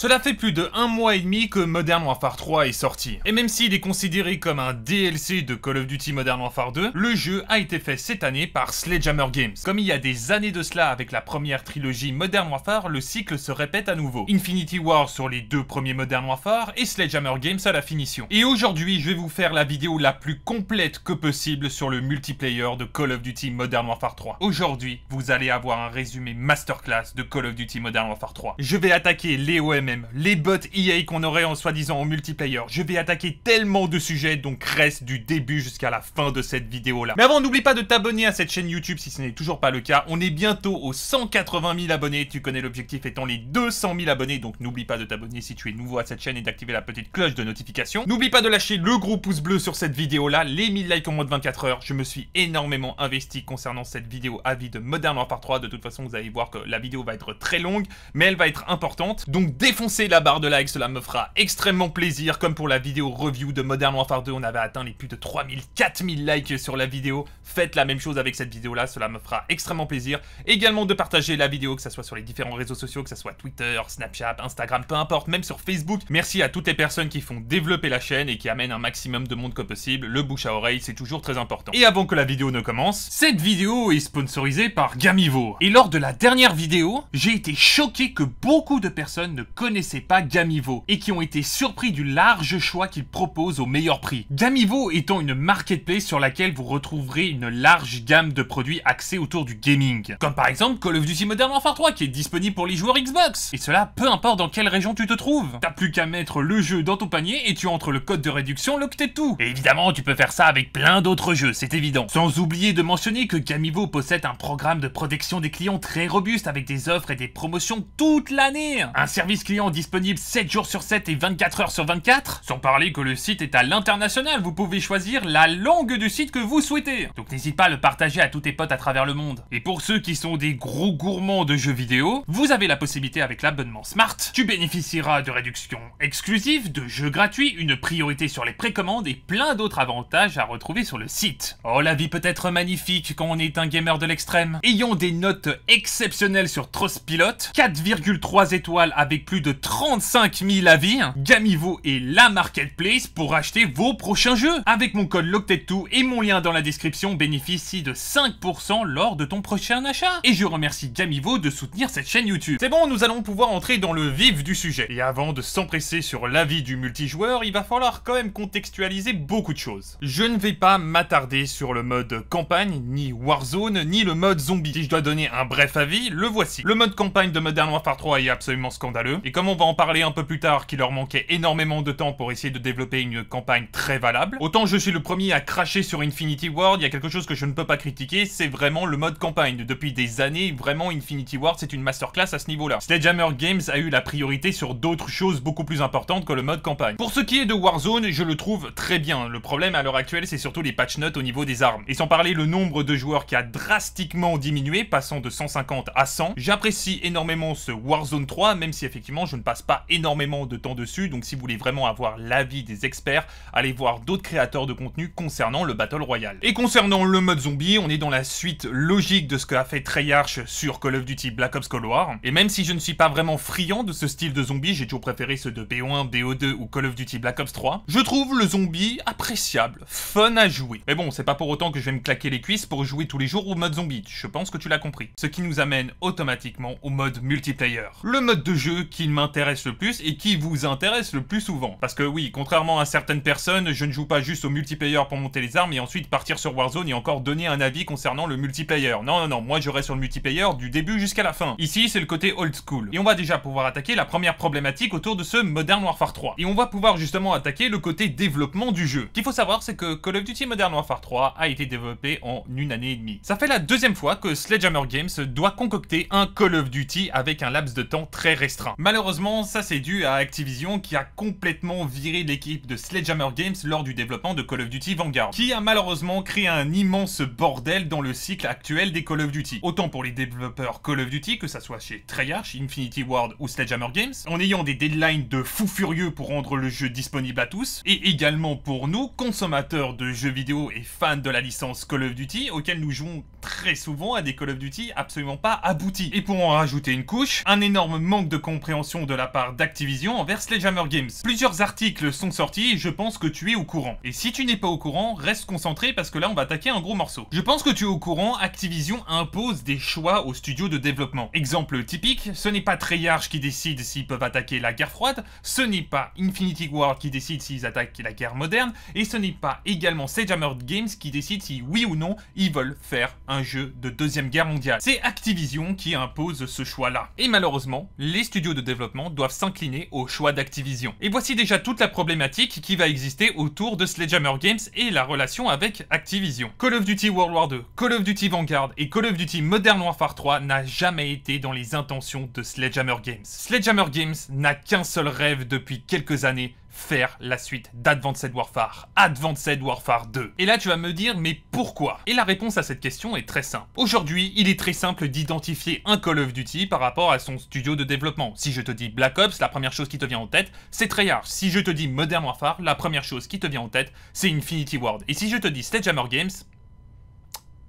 Cela fait plus de un mois et demi que Modern Warfare 3 est sorti. Et même s'il est considéré comme un DLC de Call of Duty Modern Warfare 2, le jeu a été fait cette année par Sledgehammer Games. Comme il y a des années de cela avec la première trilogie Modern Warfare, le cycle se répète à nouveau. Infinity War sur les deux premiers Modern Warfare et Sledgehammer Games à la finition. Et aujourd'hui, je vais vous faire la vidéo la plus complète que possible sur le multiplayer de Call of Duty Modern Warfare 3. Aujourd'hui, vous allez avoir un résumé masterclass de Call of Duty Modern Warfare 3. Je vais attaquer les OMS les bots EA qu'on aurait en soi-disant en multiplayer. Je vais attaquer tellement de sujets, donc reste du début jusqu'à la fin de cette vidéo-là. Mais avant, n'oublie pas de t'abonner à cette chaîne YouTube si ce n'est toujours pas le cas. On est bientôt aux 180 000 abonnés. Tu connais l'objectif étant les 200 000 abonnés, donc n'oublie pas de t'abonner si tu es nouveau à cette chaîne et d'activer la petite cloche de notification. N'oublie pas de lâcher le gros pouce bleu sur cette vidéo-là, les 1000 likes en moins de 24 heures. Je me suis énormément investi concernant cette vidéo avis de Modern Warfare 3. De toute façon, vous allez voir que la vidéo va être très longue, mais elle va être importante. Donc défaut Foncez la barre de like cela me fera extrêmement plaisir. Comme pour la vidéo review de Modern Warfare 2, on avait atteint les plus de 3000, 4000 likes sur la vidéo. Faites la même chose avec cette vidéo-là, cela me fera extrêmement plaisir. Également de partager la vidéo, que ce soit sur les différents réseaux sociaux, que ce soit Twitter, Snapchat, Instagram, peu importe, même sur Facebook. Merci à toutes les personnes qui font développer la chaîne et qui amènent un maximum de monde que possible. Le bouche à oreille, c'est toujours très important. Et avant que la vidéo ne commence, cette vidéo est sponsorisée par Gamivo. Et lors de la dernière vidéo, j'ai été choqué que beaucoup de personnes ne connaissent pas Gamivo et qui ont été surpris du large choix qu'il propose au meilleur prix. Gamivo étant une marketplace sur laquelle vous retrouverez une large gamme de produits axés autour du gaming. Comme par exemple Call of Duty Modern Warfare 3 qui est disponible pour les joueurs Xbox. Et cela peu importe dans quelle région tu te trouves. T'as plus qu'à mettre le jeu dans ton panier et tu entres le code de réduction, l'octet tout. Et évidemment, tu peux faire ça avec plein d'autres jeux, c'est évident. Sans oublier de mentionner que Gamivo possède un programme de protection des clients très robuste avec des offres et des promotions toute l'année. Un service client disponible 7 jours sur 7 et 24 heures sur 24, sans parler que le site est à l'international, vous pouvez choisir la langue du site que vous souhaitez. Donc n'hésite pas à le partager à tous tes potes à travers le monde. Et pour ceux qui sont des gros gourmands de jeux vidéo, vous avez la possibilité avec l'abonnement Smart, tu bénéficieras de réductions exclusives, de jeux gratuits, une priorité sur les précommandes et plein d'autres avantages à retrouver sur le site. Oh la vie peut être magnifique quand on est un gamer de l'extrême. Ayant des notes exceptionnelles sur pilote 4,3 étoiles avec plus de 35 000 avis, Gamivo est la marketplace pour acheter vos prochains jeux. Avec mon code LOCTET2 et mon lien dans la description, bénéficie de 5% lors de ton prochain achat. Et je remercie Gamivo de soutenir cette chaîne YouTube. C'est bon, nous allons pouvoir entrer dans le vif du sujet. Et avant de s'empresser sur l'avis du multijoueur, il va falloir quand même contextualiser beaucoup de choses. Je ne vais pas m'attarder sur le mode campagne, ni Warzone, ni le mode zombie. Si je dois donner un bref avis, le voici. Le mode campagne de Modern Warfare 3 est absolument scandaleux. Et comme on va en parler un peu plus tard, qu'il leur manquait énormément de temps pour essayer de développer une campagne très valable, autant je suis le premier à cracher sur Infinity Ward, il y a quelque chose que je ne peux pas critiquer, c'est vraiment le mode campagne. Depuis des années, vraiment Infinity Ward, c'est une masterclass à ce niveau-là. Sledgehammer Games a eu la priorité sur d'autres choses beaucoup plus importantes que le mode campagne. Pour ce qui est de Warzone, je le trouve très bien. Le problème à l'heure actuelle, c'est surtout les patch notes au niveau des armes. Et sans parler le nombre de joueurs qui a drastiquement diminué, passant de 150 à 100, j'apprécie énormément ce Warzone 3, même si effectivement je ne passe pas énormément de temps dessus, donc si vous voulez vraiment avoir l'avis des experts, allez voir d'autres créateurs de contenu concernant le Battle Royale. Et concernant le mode zombie, on est dans la suite logique de ce qu'a fait Treyarch sur Call of Duty Black Ops Cold War, et même si je ne suis pas vraiment friand de ce style de zombie, j'ai toujours préféré ceux de BO1, BO2 ou Call of Duty Black Ops 3, je trouve le zombie appréciable, fun à jouer. Mais bon, c'est pas pour autant que je vais me claquer les cuisses pour jouer tous les jours au mode zombie, je pense que tu l'as compris. Ce qui nous amène automatiquement au mode multiplayer. Le mode de jeu qui m'intéresse le plus et qui vous intéresse le plus souvent. Parce que oui, contrairement à certaines personnes, je ne joue pas juste au multiplayer pour monter les armes et ensuite partir sur Warzone et encore donner un avis concernant le multiplayer. Non, non, non, moi je reste sur le multiplayer du début jusqu'à la fin. Ici, c'est le côté old school. Et on va déjà pouvoir attaquer la première problématique autour de ce Modern Warfare 3. Et on va pouvoir justement attaquer le côté développement du jeu. Ce Qu'il faut savoir, c'est que Call of Duty Modern Warfare 3 a été développé en une année et demie. Ça fait la deuxième fois que Sledgehammer Games doit concocter un Call of Duty avec un laps de temps très restreint. Malheureusement, malheureusement, ça c'est dû à Activision qui a complètement viré l'équipe de Sledgehammer Games lors du développement de Call of Duty Vanguard, qui a malheureusement créé un immense bordel dans le cycle actuel des Call of Duty. Autant pour les développeurs Call of Duty, que ça soit chez Treyarch, Infinity Ward ou Sledgehammer Games, en ayant des deadlines de fou furieux pour rendre le jeu disponible à tous, et également pour nous, consommateurs de jeux vidéo et fans de la licence Call of Duty, auxquels nous jouons très souvent à des Call of Duty absolument pas aboutis. Et pour en rajouter une couche, un énorme manque de compréhension de la part d'Activision envers Sledgehammer Games. Plusieurs articles sont sortis et je pense que tu es au courant. Et si tu n'es pas au courant, reste concentré parce que là on va attaquer un gros morceau. Je pense que tu es au courant, Activision impose des choix aux studios de développement. Exemple typique, ce n'est pas Treyarch qui décide s'ils peuvent attaquer la guerre froide, ce n'est pas Infinity Ward qui décide s'ils attaquent la guerre moderne, et ce n'est pas également Sledgehammer Games qui décide si oui ou non ils veulent faire un jeu de deuxième guerre mondiale. C'est Activision qui impose ce choix-là. Et malheureusement, les studios de développement doivent s'incliner au choix d'Activision. Et voici déjà toute la problématique qui va exister autour de Sledgehammer Games et la relation avec Activision. Call of Duty World War 2, Call of Duty Vanguard et Call of Duty Modern Warfare 3 n'a jamais été dans les intentions de Sledgehammer Games. Sledgehammer Games n'a qu'un seul rêve depuis quelques années, faire la suite d'Advanced Warfare, Advanced Warfare 2. Et là, tu vas me dire, mais pourquoi Et la réponse à cette question est très simple. Aujourd'hui, il est très simple d'identifier un Call of Duty par rapport à son studio de développement. Si je te dis Black Ops, la première chose qui te vient en tête, c'est Treyarch. Si je te dis Modern Warfare, la première chose qui te vient en tête, c'est Infinity Ward. Et si je te dis Sledgehammer Games,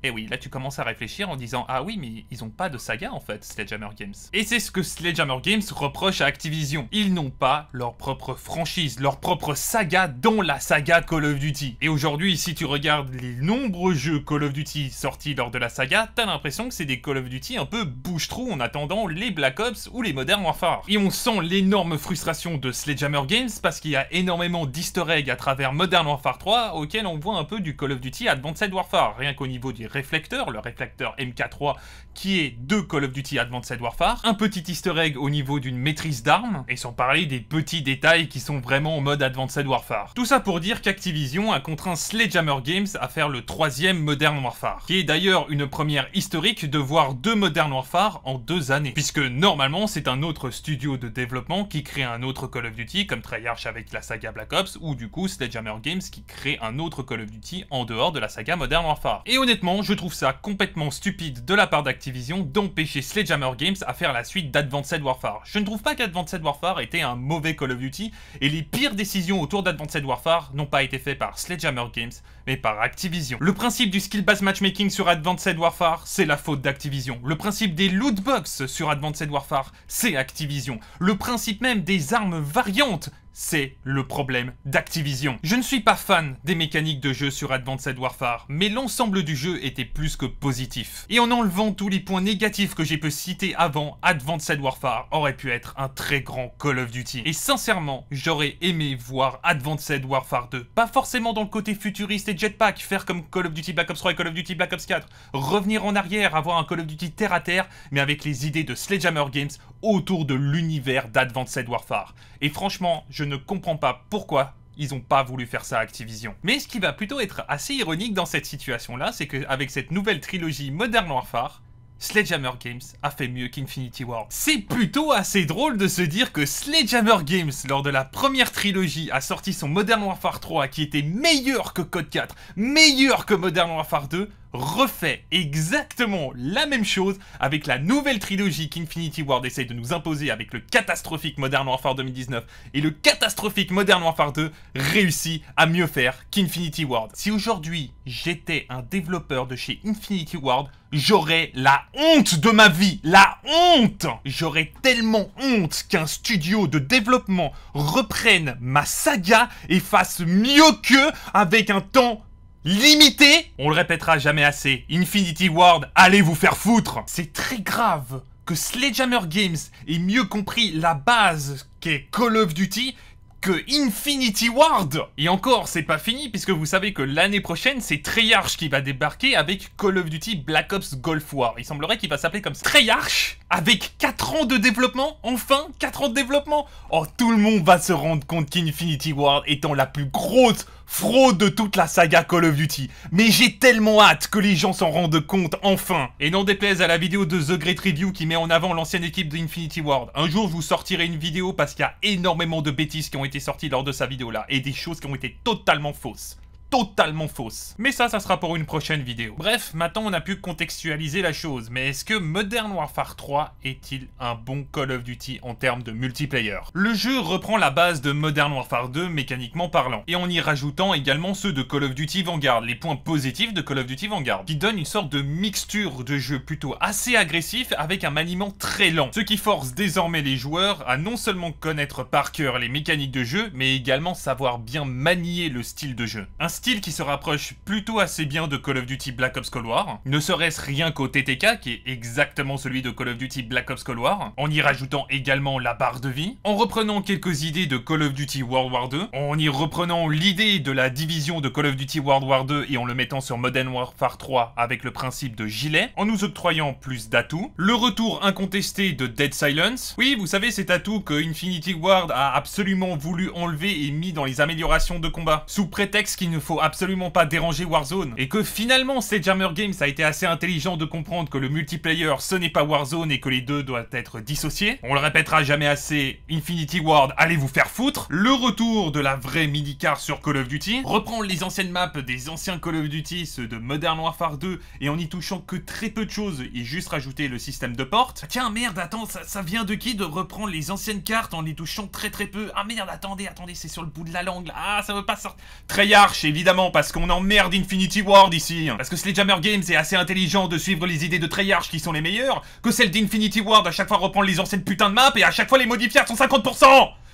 et oui, là tu commences à réfléchir en disant Ah oui, mais ils ont pas de saga en fait, Sledgehammer Games. Et c'est ce que Sledgehammer Games reproche à Activision. Ils n'ont pas leur propre franchise, leur propre saga dont la saga Call of Duty. Et aujourd'hui, si tu regardes les nombreux jeux Call of Duty sortis lors de la saga, t'as l'impression que c'est des Call of Duty un peu bouche-trou en attendant les Black Ops ou les Modern Warfare. Et on sent l'énorme frustration de Sledgehammer Games parce qu'il y a énormément d'easter à travers Modern Warfare 3 auxquels on voit un peu du Call of Duty Advanced Warfare, rien qu'au niveau des réflecteur, le réflecteur MK3 qui est de Call of Duty Advanced Warfare, un petit easter egg au niveau d'une maîtrise d'armes, et sans parler des petits détails qui sont vraiment en mode Advanced Warfare. Tout ça pour dire qu'Activision a contraint Sledgehammer Games à faire le troisième Modern Warfare, qui est d'ailleurs une première historique de voir deux Modern Warfare en deux années, puisque normalement c'est un autre studio de développement qui crée un autre Call of Duty, comme Treyarch avec la saga Black Ops, ou du coup Sledgehammer Games qui crée un autre Call of Duty en dehors de la saga Modern Warfare. Et honnêtement, je trouve ça complètement stupide de la part d'Activision d'empêcher Sledgehammer Games à faire la suite d'Advanced Warfare. Je ne trouve pas qu'Advanced Warfare était un mauvais Call of Duty, et les pires décisions autour d'Advanced Warfare n'ont pas été faites par Sledgehammer Games, mais par Activision. Le principe du skill-based matchmaking sur Advanced Warfare, c'est la faute d'Activision. Le principe des loot box sur Advanced Warfare, c'est Activision. Le principe même des armes variantes, c'est le problème d'Activision. Je ne suis pas fan des mécaniques de jeu sur Advanced Warfare, mais l'ensemble du jeu était plus que positif. Et en enlevant tous les points négatifs que j'ai pu citer avant, Advanced Warfare aurait pu être un très grand Call of Duty. Et sincèrement, j'aurais aimé voir Advanced Warfare 2, pas forcément dans le côté futuriste et jetpack, faire comme Call of Duty Black Ops 3 et Call of Duty Black Ops 4, revenir en arrière, avoir un Call of Duty terre à terre, mais avec les idées de Sledgehammer Games autour de l'univers d'Advanced Warfare. Et franchement, je ne comprends pas pourquoi ils n'ont pas voulu faire ça à Activision. Mais ce qui va plutôt être assez ironique dans cette situation-là, c'est qu'avec cette nouvelle trilogie Modern Warfare, Sledgehammer Games a fait mieux qu'Infinity War. C'est plutôt assez drôle de se dire que Sledgehammer Games, lors de la première trilogie, a sorti son Modern Warfare 3 qui était meilleur que Code 4, meilleur que Modern Warfare 2, refait exactement la même chose avec la nouvelle trilogie qu'Infinity World essaye de nous imposer avec le catastrophique Modern Warfare 2019 et le catastrophique Modern Warfare 2 réussit à mieux faire qu'Infinity World. Si aujourd'hui j'étais un développeur de chez Infinity World, j'aurais la honte de ma vie, la honte J'aurais tellement honte qu'un studio de développement reprenne ma saga et fasse mieux qu'eux avec un temps limité, on le répétera jamais assez, Infinity Ward, allez vous faire foutre C'est très grave que Sledgehammer Games ait mieux compris la base qu'est Call of Duty que Infinity Ward Et encore, c'est pas fini, puisque vous savez que l'année prochaine, c'est Treyarch qui va débarquer avec Call of Duty Black Ops Golf War. Il semblerait qu'il va s'appeler comme ça. Treyarch Avec 4 ans de développement Enfin 4 ans de développement Oh, tout le monde va se rendre compte qu'Infinity Ward étant la plus grosse fraude de toute la saga Call of Duty. Mais j'ai tellement hâte que les gens s'en rendent compte enfin. Et n'en déplaise à la vidéo de The Great Review qui met en avant l'ancienne équipe de Infinity Ward. Un jour, vous sortirez une vidéo parce qu'il y a énormément de bêtises qui ont été sorties lors de sa vidéo là et des choses qui ont été totalement fausses totalement fausse. Mais ça, ça sera pour une prochaine vidéo. Bref, maintenant on a pu contextualiser la chose, mais est-ce que Modern Warfare 3 est-il un bon Call of Duty en termes de multiplayer Le jeu reprend la base de Modern Warfare 2 mécaniquement parlant, et en y rajoutant également ceux de Call of Duty Vanguard, les points positifs de Call of Duty Vanguard, qui donne une sorte de mixture de jeu plutôt assez agressif avec un maniement très lent, ce qui force désormais les joueurs à non seulement connaître par cœur les mécaniques de jeu, mais également savoir bien manier le style de jeu style qui se rapproche plutôt assez bien de Call of Duty Black Ops Cold War, ne serait-ce rien qu'au TTK, qui est exactement celui de Call of Duty Black Ops Cold War, en y rajoutant également la barre de vie, en reprenant quelques idées de Call of Duty World War 2, en y reprenant l'idée de la division de Call of Duty World War 2 et en le mettant sur Modern Warfare 3 avec le principe de gilet, en nous octroyant plus d'atouts, le retour incontesté de Dead Silence, oui vous savez cet atout que Infinity Ward a absolument voulu enlever et mis dans les améliorations de combat, sous prétexte qu'il ne faut absolument pas déranger Warzone, et que finalement Jammer Games a été assez intelligent de comprendre que le multiplayer ce n'est pas Warzone et que les deux doivent être dissociés. On le répétera jamais assez, Infinity Ward, allez vous faire foutre. Le retour de la vraie mini-car sur Call of Duty, reprendre les anciennes maps des anciens Call of Duty, ceux de Modern Warfare 2, et en y touchant que très peu de choses et juste rajouter le système de porte. Tiens merde, attends, ça, vient de qui de reprendre les anciennes cartes en y touchant très très peu Ah merde, attendez, attendez, c'est sur le bout de la langue Ah, ça veut pas sortir. Treyarch, évidemment évidemment, parce qu'on emmerde Infinity Ward ici. Parce que Sledgehammer Games est assez intelligent de suivre les idées de Treyarch qui sont les meilleures, que celles d'Infinity Ward à chaque fois reprendre les anciennes putains de maps et à chaque fois les modifier à 150%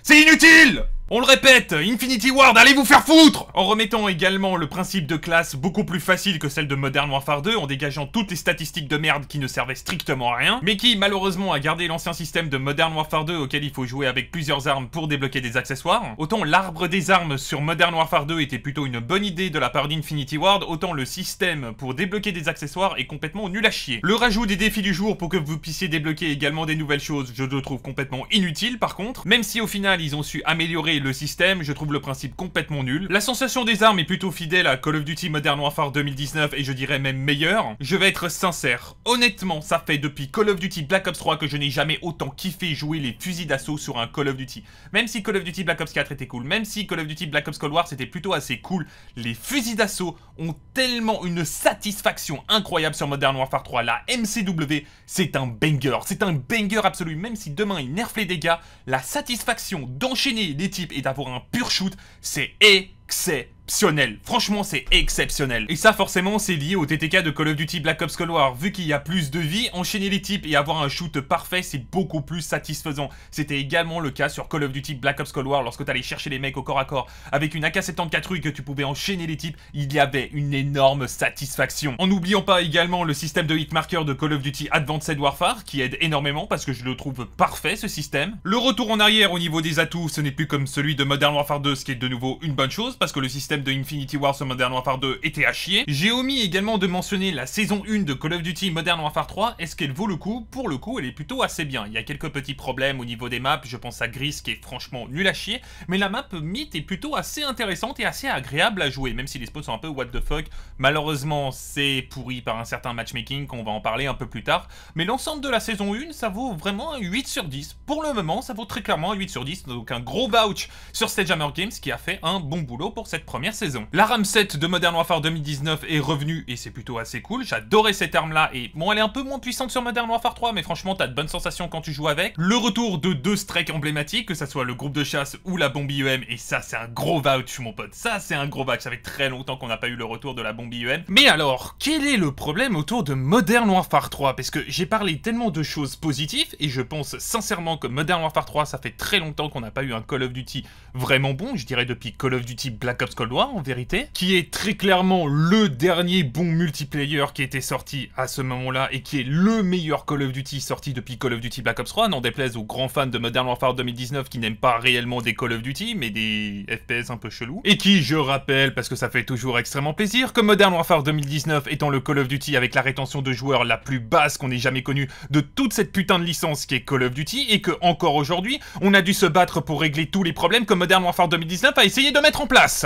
C'est inutile on le répète, Infinity Ward, allez vous faire foutre En remettant également le principe de classe beaucoup plus facile que celle de Modern Warfare 2, en dégageant toutes les statistiques de merde qui ne servaient strictement à rien, mais qui malheureusement a gardé l'ancien système de Modern Warfare 2 auquel il faut jouer avec plusieurs armes pour débloquer des accessoires, autant l'arbre des armes sur Modern Warfare 2 était plutôt une bonne idée de la part d'Infinity Ward, autant le système pour débloquer des accessoires est complètement nul à chier. Le rajout des défis du jour pour que vous puissiez débloquer également des nouvelles choses, je le trouve complètement inutile par contre, même si au final ils ont su améliorer le système, je trouve le principe complètement nul. La sensation des armes est plutôt fidèle à Call of Duty Modern Warfare 2019 et je dirais même meilleure. Je vais être sincère, honnêtement, ça fait depuis Call of Duty Black Ops 3 que je n'ai jamais autant kiffé jouer les fusils d'assaut sur un Call of Duty. Même si Call of Duty Black Ops 4 était cool, même si Call of Duty Black Ops Cold War c'était plutôt assez cool, les fusils d'assaut ont tellement une satisfaction incroyable sur Modern Warfare 3. La MCW, c'est un banger, c'est un banger absolu, même si demain il nerf les dégâts, la satisfaction d'enchaîner les types et d'avoir un pur shoot, c'est excellent. Franchement, c'est exceptionnel. Et ça, forcément, c'est lié au TTK de Call of Duty Black Ops Cold War. Vu qu'il y a plus de vie, enchaîner les types et avoir un shoot parfait, c'est beaucoup plus satisfaisant. C'était également le cas sur Call of Duty Black Ops Cold War lorsque t'allais chercher les mecs au corps à corps. Avec une AK-74 rue que tu pouvais enchaîner les types, il y avait une énorme satisfaction. En n'oubliant pas également le système de hitmarker de Call of Duty Advanced Warfare, qui aide énormément parce que je le trouve parfait ce système. Le retour en arrière au niveau des atouts, ce n'est plus comme celui de Modern Warfare 2, ce qui est de nouveau une bonne chose parce que le système de Infinity War sur Modern Warfare 2 était à chier. J'ai omis également de mentionner la saison 1 de Call of Duty Modern Warfare 3, est-ce qu'elle vaut le coup Pour le coup, elle est plutôt assez bien. Il y a quelques petits problèmes au niveau des maps, je pense à Gris qui est franchement nul à chier, mais la map Myth est plutôt assez intéressante et assez agréable à jouer, même si les spots sont un peu what the fuck. Malheureusement, c'est pourri par un certain matchmaking qu'on va en parler un peu plus tard, mais l'ensemble de la saison 1, ça vaut vraiment un 8 sur 10. Pour le moment, ça vaut très clairement un 8 sur 10, donc un gros vouch sur Stagehammer Games qui a fait un bon boulot pour cette première saison. La RAM 7 de Modern Warfare 2019 est revenue et c'est plutôt assez cool. J'adorais cette arme là et bon elle est un peu moins puissante sur Modern Warfare 3 mais franchement t'as de bonnes sensations quand tu joues avec. Le retour de deux strikes emblématiques que ça soit le groupe de chasse ou la bombe IEM et ça c'est un gros vouch mon pote. Ça c'est un gros vouch. Ça fait très longtemps qu'on n'a pas eu le retour de la bombe IEM. Mais alors quel est le problème autour de Modern Warfare 3 Parce que j'ai parlé tellement de choses positives et je pense sincèrement que Modern Warfare 3 ça fait très longtemps qu'on n'a pas eu un Call of Duty vraiment bon. Je dirais depuis Call of Duty Black Ops Cold War en vérité, qui est très clairement le dernier bon multiplayer qui était sorti à ce moment-là et qui est le meilleur Call of Duty sorti depuis Call of Duty Black Ops 3, n'en déplaise aux grands fans de Modern Warfare 2019 qui n'aiment pas réellement des Call of Duty mais des FPS un peu chelou et qui, je rappelle, parce que ça fait toujours extrêmement plaisir, que Modern Warfare 2019 étant le Call of Duty avec la rétention de joueurs la plus basse qu'on ait jamais connue de toute cette putain de licence qui est Call of Duty, et que encore aujourd'hui, on a dû se battre pour régler tous les problèmes que Modern Warfare 2019 a essayé de mettre en place.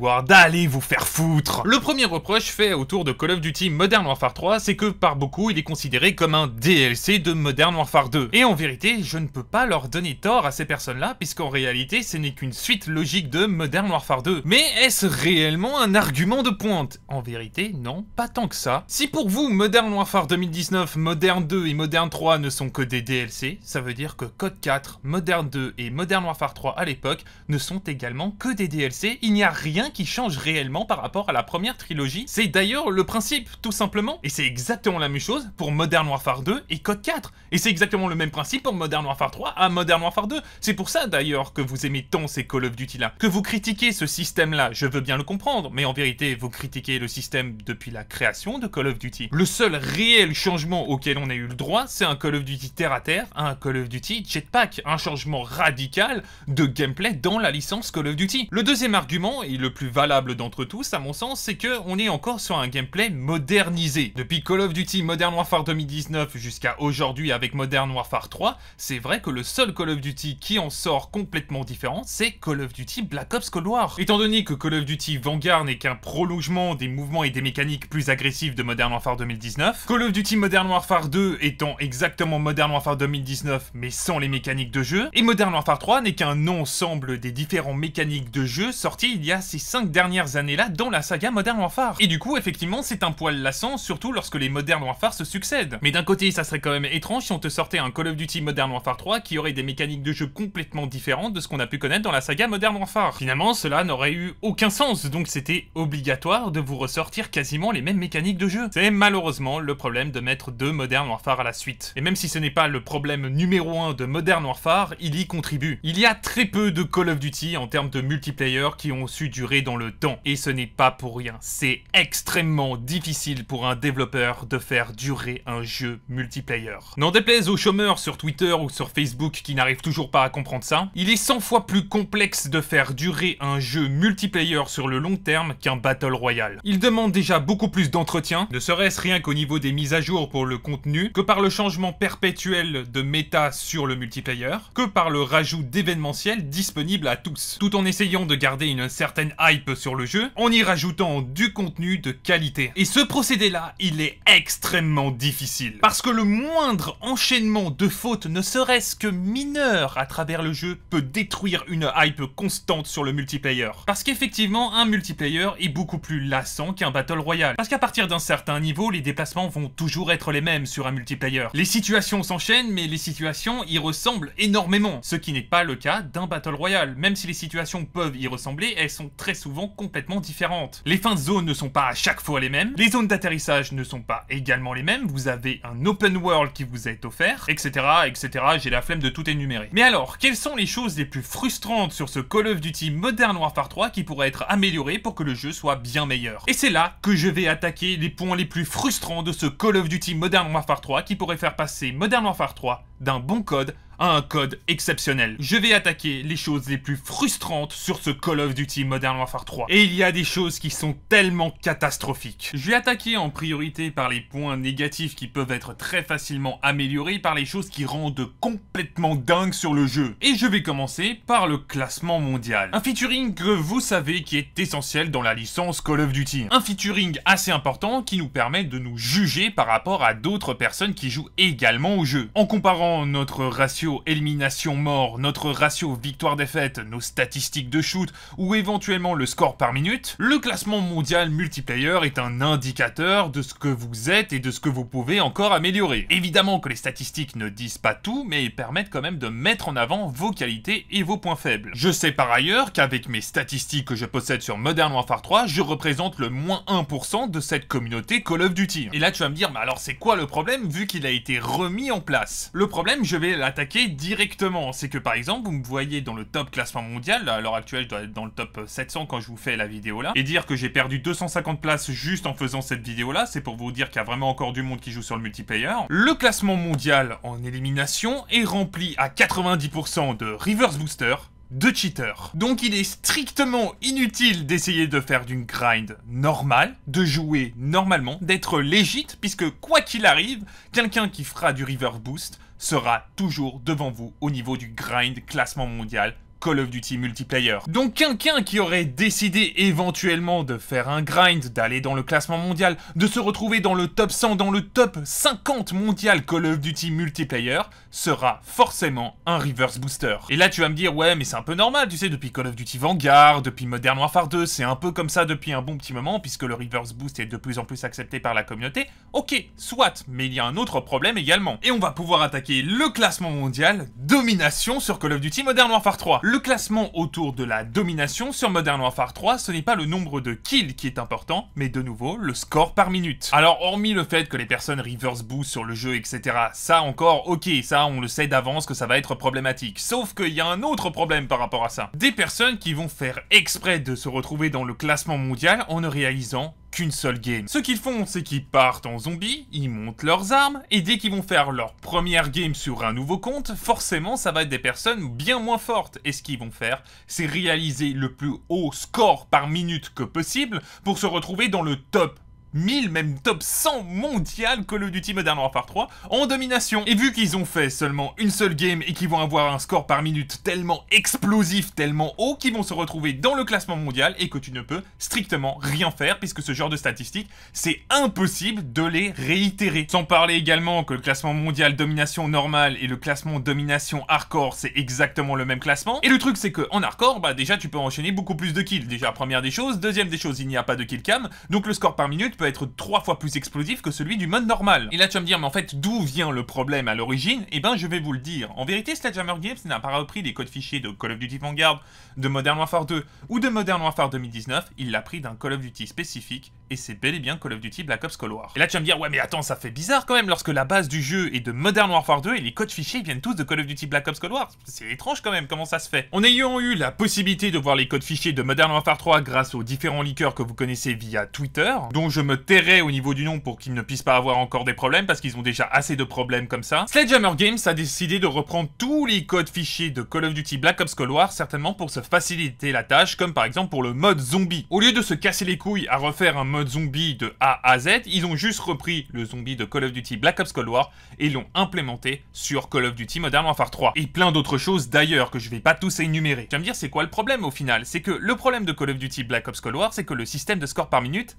Ward, allez vous faire foutre Le premier reproche fait autour de Call of Duty Modern Warfare 3, c'est que par beaucoup il est considéré comme un DLC de Modern Warfare 2. Et en vérité, je ne peux pas leur donner tort à ces personnes-là, puisqu'en réalité ce n'est qu'une suite logique de Modern Warfare 2. Mais est-ce réellement un argument de pointe En vérité, non, pas tant que ça. Si pour vous Modern Warfare 2019, Modern 2 et Modern 3 ne sont que des DLC, ça veut dire que Code 4, Modern 2 et Modern Warfare 3 à l'époque ne sont également que des DLC n'y a rien qui change réellement par rapport à la première trilogie. C'est d'ailleurs le principe, tout simplement. Et c'est exactement la même chose pour Modern Warfare 2 et Code 4. Et c'est exactement le même principe pour Modern Warfare 3 à Modern Warfare 2. C'est pour ça d'ailleurs que vous aimez tant ces Call of Duty là. Que vous critiquez ce système-là, je veux bien le comprendre, mais en vérité, vous critiquez le système depuis la création de Call of Duty. Le seul réel changement auquel on a eu le droit, c'est un Call of Duty terre à terre, un Call of Duty jetpack, un changement radical de gameplay dans la licence Call of Duty. Le deuxième argument et le plus valable d'entre tous à mon sens, c'est que on est encore sur un gameplay modernisé. Depuis Call of Duty Modern Warfare 2019 jusqu'à aujourd'hui avec Modern Warfare 3, c'est vrai que le seul Call of Duty qui en sort complètement différent, c'est Call of Duty Black Ops Cold War. Étant donné que Call of Duty Vanguard n'est qu'un prolongement des mouvements et des mécaniques plus agressives de Modern Warfare 2019, Call of Duty Modern Warfare 2 étant exactement Modern Warfare 2019 mais sans les mécaniques de jeu, et Modern Warfare 3 n'est qu'un ensemble des différents mécaniques de jeu sorties il y a ces 5 dernières années-là dans la saga Modern Warfare. Et du coup, effectivement, c'est un poil lassant, surtout lorsque les Modern Warfare se succèdent. Mais d'un côté, ça serait quand même étrange si on te sortait un Call of Duty Modern Warfare 3 qui aurait des mécaniques de jeu complètement différentes de ce qu'on a pu connaître dans la saga Modern Warfare. Finalement, cela n'aurait eu aucun sens, donc c'était obligatoire de vous ressortir quasiment les mêmes mécaniques de jeu. C'est malheureusement le problème de mettre deux Modern Warfare à la suite. Et même si ce n'est pas le problème numéro 1 de Modern Warfare, il y contribue. Il y a très peu de Call of Duty en termes de multiplayer qui ont durer dans le temps. Et ce n'est pas pour rien. C'est extrêmement difficile pour un développeur de faire durer un jeu multiplayer. N'en déplaise aux chômeurs sur Twitter ou sur Facebook qui n'arrivent toujours pas à comprendre ça, il est 100 fois plus complexe de faire durer un jeu multiplayer sur le long terme qu'un Battle Royale. Il demande déjà beaucoup plus d'entretien, ne serait-ce rien qu'au niveau des mises à jour pour le contenu, que par le changement perpétuel de méta sur le multiplayer, que par le rajout d'événementiels disponibles à tous, tout en essayant de garder une certaine hype sur le jeu, en y rajoutant du contenu de qualité. Et ce procédé-là, il est extrêmement difficile, parce que le moindre enchaînement de fautes, ne serait-ce que mineur à travers le jeu, peut détruire une hype constante sur le multiplayer. Parce qu'effectivement, un multiplayer est beaucoup plus lassant qu'un Battle Royale. Parce qu'à partir d'un certain niveau, les déplacements vont toujours être les mêmes sur un multiplayer. Les situations s'enchaînent, mais les situations y ressemblent énormément, ce qui n'est pas le cas d'un Battle Royale, même si les situations peuvent y ressembler, sont très souvent complètement différentes. Les fins de zone ne sont pas à chaque fois les mêmes, les zones d'atterrissage ne sont pas également les mêmes, vous avez un open world qui vous est offert, etc, etc, j'ai la flemme de tout énumérer. Mais alors, quelles sont les choses les plus frustrantes sur ce Call of Duty Modern Warfare 3 qui pourraient être améliorées pour que le jeu soit bien meilleur Et c'est là que je vais attaquer les points les plus frustrants de ce Call of Duty Modern Warfare 3 qui pourrait faire passer Modern Warfare 3 d'un bon code un code exceptionnel. Je vais attaquer les choses les plus frustrantes sur ce Call of Duty Modern Warfare 3. Et il y a des choses qui sont tellement catastrophiques. Je vais attaquer en priorité par les points négatifs qui peuvent être très facilement améliorés par les choses qui rendent complètement dingue sur le jeu. Et je vais commencer par le classement mondial. Un featuring que vous savez qui est essentiel dans la licence Call of Duty. Un featuring assez important qui nous permet de nous juger par rapport à d'autres personnes qui jouent également au jeu. En comparant notre ratio élimination-mort, notre ratio victoire-défaite, nos statistiques de shoot ou éventuellement le score par minute, le classement mondial multiplayer est un indicateur de ce que vous êtes et de ce que vous pouvez encore améliorer. Évidemment que les statistiques ne disent pas tout, mais permettent quand même de mettre en avant vos qualités et vos points faibles. Je sais par ailleurs qu'avec mes statistiques que je possède sur Modern Warfare 3, je représente le moins 1% de cette communauté Call of Duty. Et là tu vas me dire, mais alors c'est quoi le problème vu qu'il a été remis en place Le problème, je vais l'attaquer directement. C'est que par exemple, vous me voyez dans le top classement mondial, à l'heure actuelle, je dois être dans le top 700 quand je vous fais la vidéo là, et dire que j'ai perdu 250 places juste en faisant cette vidéo là, c'est pour vous dire qu'il y a vraiment encore du monde qui joue sur le multiplayer. Le classement mondial en élimination est rempli à 90% de reverse booster, de cheater. Donc il est strictement inutile d'essayer de faire du grind normal, de jouer normalement, d'être légite, puisque quoi qu'il arrive, quelqu'un qui fera du river boost sera toujours devant vous au niveau du grind classement mondial Call of Duty multiplayer. Donc quelqu'un qui aurait décidé éventuellement de faire un grind, d'aller dans le classement mondial, de se retrouver dans le top 100, dans le top 50 mondial Call of Duty multiplayer, sera forcément un reverse booster. Et là tu vas me dire ouais mais c'est un peu normal, tu sais depuis Call of Duty Vanguard, depuis Modern Warfare 2, c'est un peu comme ça depuis un bon petit moment puisque le reverse boost est de plus en plus accepté par la communauté. Ok, soit, mais il y a un autre problème également. Et on va pouvoir attaquer le classement mondial, domination sur Call of Duty Modern Warfare 3 le classement autour de la domination sur Modern Warfare 3, ce n'est pas le nombre de kills qui est important, mais de nouveau, le score par minute. Alors, hormis le fait que les personnes reverse boost sur le jeu, etc., ça encore, ok, ça on le sait d'avance que ça va être problématique. Sauf qu'il y a un autre problème par rapport à ça. Des personnes qui vont faire exprès de se retrouver dans le classement mondial en ne réalisant qu'une seule game. Ce qu'ils font, c'est qu'ils partent en zombie, ils montent leurs armes, et dès qu'ils vont faire leur première game sur un nouveau compte, forcément ça va être des personnes bien moins fortes. Et ce qu'ils vont faire, c'est réaliser le plus haut score par minute que possible pour se retrouver dans le top 1000, même top 100 mondial Call of Duty Modern Warfare 3 en domination. Et vu qu'ils ont fait seulement une seule game et qu'ils vont avoir un score par minute tellement explosif, tellement haut, qu'ils vont se retrouver dans le classement mondial et que tu ne peux strictement rien faire puisque ce genre de statistiques, c'est impossible de les réitérer. Sans parler également que le classement mondial domination normal et le classement domination hardcore, c'est exactement le même classement. Et le truc, c'est que en hardcore, bah déjà tu peux enchaîner beaucoup plus de kills. Déjà première des choses, deuxième des choses, il n'y a pas de kill cam, donc le score par minute peut être trois fois plus explosif que celui du mode normal. Et là tu vas me dire mais en fait d'où vient le problème à l'origine Eh ben je vais vous le dire. En vérité Sledgehammer Games n'a pas repris les codes fichiers de Call of Duty Vanguard, de Modern Warfare 2 ou de Modern Warfare 2019, il l'a pris d'un Call of Duty spécifique et c'est bel et bien Call of Duty Black Ops Cold War. Et là tu vas me dire, ouais mais attends, ça fait bizarre quand même, lorsque la base du jeu est de Modern Warfare 2 et les codes fichiers viennent tous de Call of Duty Black Ops Cold War. C'est étrange quand même, comment ça se fait En ayant eu la possibilité de voir les codes fichiers de Modern Warfare 3 grâce aux différents leakers que vous connaissez via Twitter, dont je me tairai au niveau du nom pour qu'ils ne puissent pas avoir encore des problèmes parce qu'ils ont déjà assez de problèmes comme ça, Sledgehammer Games a décidé de reprendre tous les codes fichiers de Call of Duty Black Ops Cold War, certainement pour se faciliter la tâche, comme par exemple pour le mode zombie. Au lieu de se casser les couilles à refaire un mode zombie de A à Z, ils ont juste repris le zombie de Call of Duty Black Ops Cold War et l'ont implémenté sur Call of Duty Modern Warfare 3. Et plein d'autres choses d'ailleurs que je vais pas tous énumérer. Tu vas me dire c'est quoi le problème au final C'est que le problème de Call of Duty Black Ops Cold War, c'est que le système de score par minute,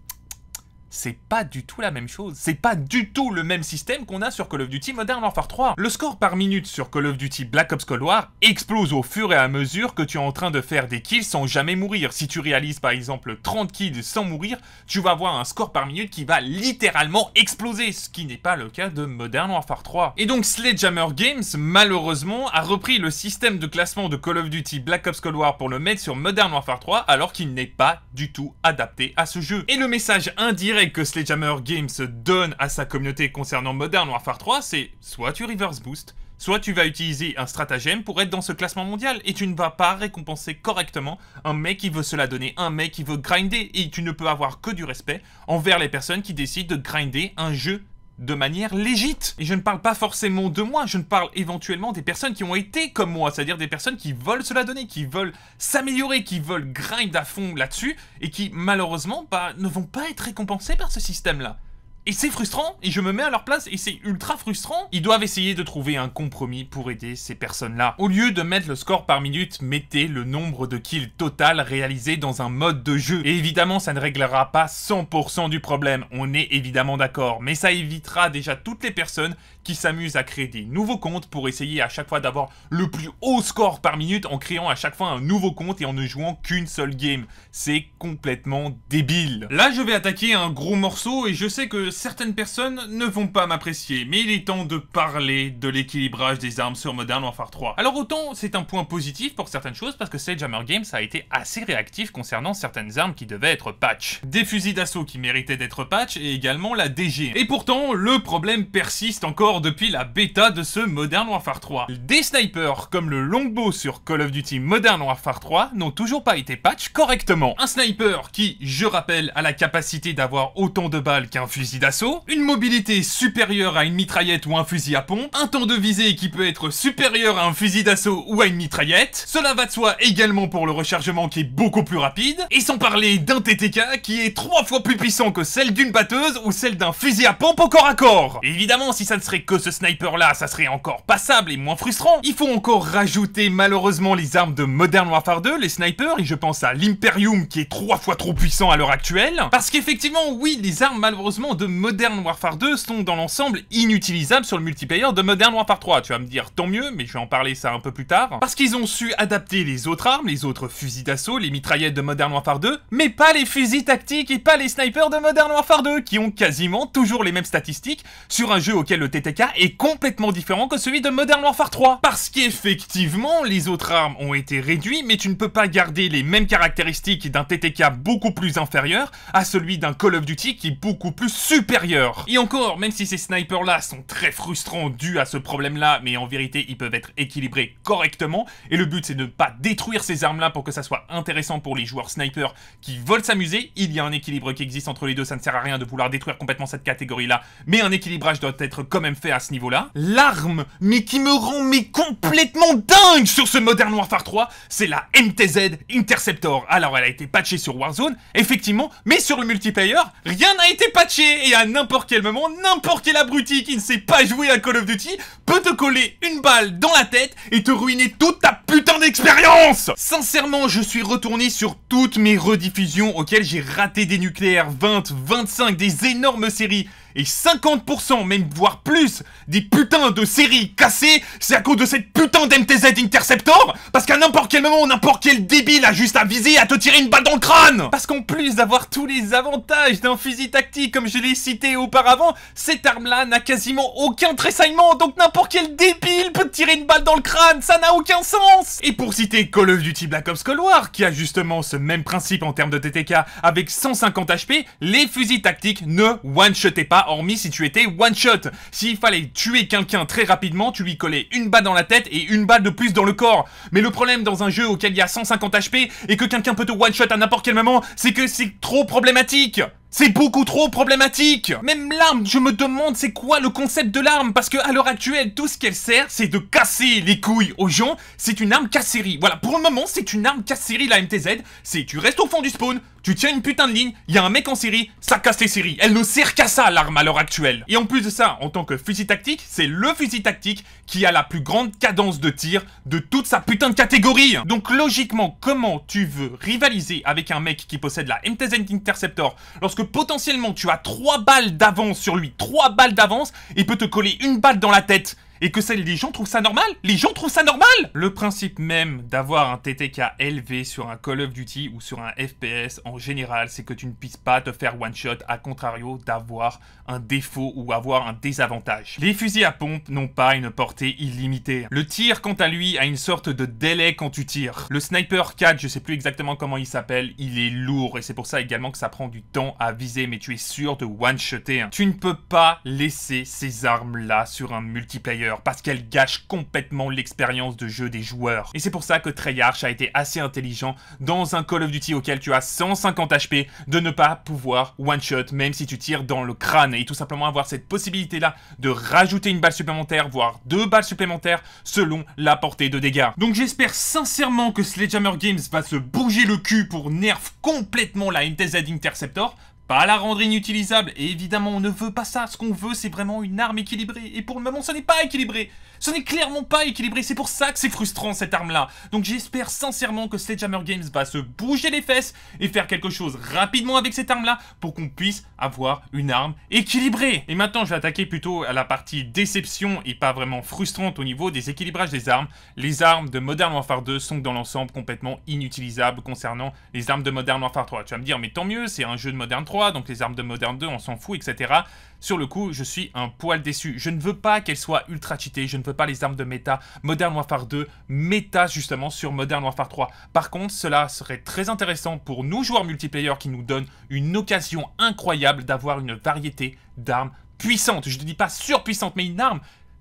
c'est pas du tout la même chose. C'est pas du tout le même système qu'on a sur Call of Duty Modern Warfare 3. Le score par minute sur Call of Duty Black Ops Cold War explose au fur et à mesure que tu es en train de faire des kills sans jamais mourir. Si tu réalises par exemple 30 kills sans mourir, tu vas avoir un score par minute qui va littéralement exploser, ce qui n'est pas le cas de Modern Warfare 3. Et donc Sledgehammer Games, malheureusement, a repris le système de classement de Call of Duty Black Ops Cold War pour le mettre sur Modern Warfare 3 alors qu'il n'est pas du tout adapté à ce jeu. Et le message indirect que Sledgehammer Games donne à sa communauté concernant Modern Warfare 3, c'est soit tu reverse boost, soit tu vas utiliser un stratagème pour être dans ce classement mondial et tu ne vas pas récompenser correctement un mec qui veut se la donner, un mec qui veut grinder et tu ne peux avoir que du respect envers les personnes qui décident de grinder un jeu de manière légite. Et je ne parle pas forcément de moi, je ne parle éventuellement des personnes qui ont été comme moi, c'est-à-dire des personnes qui veulent se la donner, qui veulent s'améliorer, qui veulent grind à fond là-dessus, et qui malheureusement bah, ne vont pas être récompensées par ce système-là. Et c'est frustrant, et je me mets à leur place, et c'est ultra frustrant. Ils doivent essayer de trouver un compromis pour aider ces personnes-là. Au lieu de mettre le score par minute, mettez le nombre de kills total réalisés dans un mode de jeu. Et évidemment, ça ne réglera pas 100% du problème, on est évidemment d'accord, mais ça évitera déjà toutes les personnes qui s'amusent à créer des nouveaux comptes pour essayer à chaque fois d'avoir le plus haut score par minute en créant à chaque fois un nouveau compte et en ne jouant qu'une seule game. C'est complètement débile. Là, je vais attaquer un gros morceau et je sais que certaines personnes ne vont pas m'apprécier, mais il est temps de parler de l'équilibrage des armes sur Modern Warfare 3. Alors autant c'est un point positif pour certaines choses parce que Sledgehammer Games a été assez réactif concernant certaines armes qui devaient être patch. Des fusils d'assaut qui méritaient d'être patch et également la DG. Et pourtant, le problème persiste encore depuis la bêta de ce Modern Warfare 3. Des snipers comme le longbow sur Call of Duty Modern Warfare 3 n'ont toujours pas été patch correctement. Un sniper qui, je rappelle, a la capacité d'avoir autant de balles qu'un fusil d'assaut, une mobilité supérieure à une mitraillette ou un fusil à pompe, un temps de visée qui peut être supérieur à un fusil d'assaut ou à une mitraillette, cela va de soi également pour le rechargement qui est beaucoup plus rapide, et sans parler d'un TTK qui est trois fois plus puissant que celle d'une batteuse ou celle d'un fusil à pompe au corps à corps. Évidemment, si ça ne serait que ce sniper-là, ça serait encore passable et moins frustrant. Il faut encore rajouter malheureusement les armes de Modern Warfare 2, les snipers, et je pense à l'Imperium qui est trois fois trop puissant à l'heure actuelle. Parce qu'effectivement, oui, les armes malheureusement de Modern Warfare 2 sont dans l'ensemble inutilisables sur le multiplayer de Modern Warfare 3. Tu vas me dire tant mieux, mais je vais en parler ça un peu plus tard. Parce qu'ils ont su adapter les autres armes, les autres fusils d'assaut, les mitraillettes de Modern Warfare 2, mais pas les fusils tactiques et pas les snipers de Modern Warfare 2 qui ont quasiment toujours les mêmes statistiques sur un jeu auquel le TTK est complètement différent que celui de Modern Warfare 3. Parce qu'effectivement, les autres armes ont été réduites, mais tu ne peux pas garder les mêmes caractéristiques d'un TTK beaucoup plus inférieur à celui d'un Call of Duty qui est beaucoup plus supérieur. Et encore, même si ces snipers-là sont très frustrants dû à ce problème-là, mais en vérité, ils peuvent être équilibrés correctement, et le but c'est de ne pas détruire ces armes-là pour que ça soit intéressant pour les joueurs snipers qui veulent s'amuser, il y a un équilibre qui existe entre les deux, ça ne sert à rien de vouloir détruire complètement cette catégorie-là, mais un équilibrage doit être quand même fait à ce niveau-là. L'arme, mais qui me rend mais complètement dingue sur ce Modern Warfare 3, c'est la MTZ Interceptor. Alors, elle a été patchée sur Warzone, effectivement, mais sur le multiplayer, rien n'a été patché. Et à n'importe quel moment, n'importe quel abruti qui ne sait pas jouer à Call of Duty peut te coller une balle dans la tête et te ruiner toute ta putain d'expérience Sincèrement, je suis retourné sur toutes mes rediffusions auxquelles j'ai raté des nucléaires 20, 25, des énormes séries et 50%, même voire plus, des putains de séries cassées, c'est à cause de cette putain d'MTZ Interceptor Parce qu'à n'importe quel moment, n'importe quel débile a juste à viser à te tirer une balle dans le crâne Parce qu'en plus d'avoir tous les avantages d'un fusil tactique comme je l'ai cité auparavant, cette arme-là n'a quasiment aucun tressaillement, donc n'importe quel débile peut te tirer une balle dans le crâne, ça n'a aucun sens Et pour citer Call of Duty Black Ops Cold War, qui a justement ce même principe en termes de TTK, avec 150 HP, les fusils tactiques ne one-shotaient pas hormis si tu étais one shot. S'il fallait tuer quelqu'un très rapidement, tu lui collais une balle dans la tête et une balle de plus dans le corps. Mais le problème dans un jeu auquel il y a 150 HP et que quelqu'un peut te one shot à n'importe quel moment, c'est que c'est trop problématique. C'est beaucoup trop problématique Même l'arme, je me demande c'est quoi le concept de l'arme, parce que à l'heure actuelle, tout ce qu'elle sert, c'est de casser les couilles aux gens, c'est une arme casse-série. Voilà, pour le moment, c'est une arme casserie la MTZ, c'est tu restes au fond du spawn, tu tiens une putain de ligne, il y a un mec en série, ça casse les séries. Elle ne sert qu'à ça l'arme à l'heure actuelle. Et en plus de ça, en tant que fusil tactique, c'est le fusil tactique qui a la plus grande cadence de tir de toute sa putain de catégorie. Donc logiquement, comment tu veux rivaliser avec un mec qui possède la MTZ Interceptor lorsque potentiellement tu as 3 balles d'avance sur lui, 3 balles d'avance, et peut te coller une balle dans la tête et que ça, les gens trouvent ça normal Les gens trouvent ça normal Le principe même d'avoir un TTK élevé sur un Call of Duty ou sur un FPS en général, c'est que tu ne puisses pas te faire one-shot, à contrario d'avoir un défaut ou avoir un désavantage. Les fusils à pompe n'ont pas une portée illimitée. Le tir, quant à lui, a une sorte de délai quand tu tires. Le sniper 4, je sais plus exactement comment il s'appelle, il est lourd et c'est pour ça également que ça prend du temps à viser, mais tu es sûr de one-shotter. Tu ne peux pas laisser ces armes-là sur un multiplayer parce qu'elle gâche complètement l'expérience de jeu des joueurs. Et c'est pour ça que Treyarch a été assez intelligent dans un Call of Duty auquel tu as 150 HP de ne pas pouvoir one-shot même si tu tires dans le crâne et tout simplement avoir cette possibilité là de rajouter une balle supplémentaire voire deux balles supplémentaires selon la portée de dégâts. Donc j'espère sincèrement que Sledgehammer Games va se bouger le cul pour nerf complètement la MTZ Interceptor pas la rendre inutilisable, et évidemment on ne veut pas ça, ce qu'on veut c'est vraiment une arme équilibrée, et pour le moment ça n'est pas équilibré ce n'est clairement pas équilibré, c'est pour ça que c'est frustrant cette arme-là. Donc j'espère sincèrement que Sledgehammer Games va se bouger les fesses et faire quelque chose rapidement avec cette arme-là pour qu'on puisse avoir une arme équilibrée. Et maintenant, je vais attaquer plutôt à la partie déception et pas vraiment frustrante au niveau des équilibrages des armes. Les armes de Modern Warfare 2 sont dans l'ensemble complètement inutilisables concernant les armes de Modern Warfare 3. Tu vas me dire, mais tant mieux, c'est un jeu de Modern 3, donc les armes de Modern 2, on s'en fout, etc. Sur le coup, je suis un poil déçu. Je ne veux pas qu'elle soit ultra cheatées, je ne veux pas les armes de méta Modern Warfare 2 méta justement sur Modern Warfare 3. Par contre, cela serait très intéressant pour nous joueurs multiplayer qui nous donnent une occasion incroyable d'avoir une variété d'armes puissantes. Je ne dis pas surpuissantes, mais une arme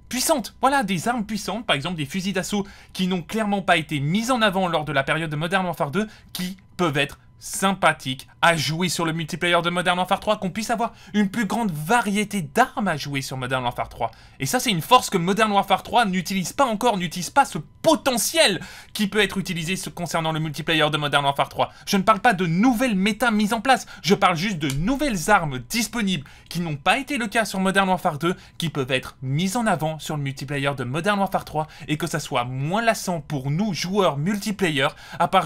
puissante. Voilà, des armes puissantes, par exemple des fusils d'assaut qui n'ont clairement pas été mis en avant lors de la période de Modern Warfare 2, qui peuvent être sympathique à jouer sur le multiplayer de Modern Warfare 3, qu'on puisse avoir une plus grande variété d'armes à jouer sur Modern Warfare 3. Et ça, c'est une force que Modern Warfare 3 n'utilise pas encore, n'utilise pas ce potentiel qui peut être utilisé concernant le multiplayer de Modern Warfare 3. Je ne parle pas de nouvelles méta mises en place, je parle juste de nouvelles armes disponibles qui n'ont pas été le cas sur Modern Warfare 2, qui peuvent être mises en avant sur le multiplayer de Modern Warfare 3 et que ça soit moins lassant pour nous joueurs multiplayer à part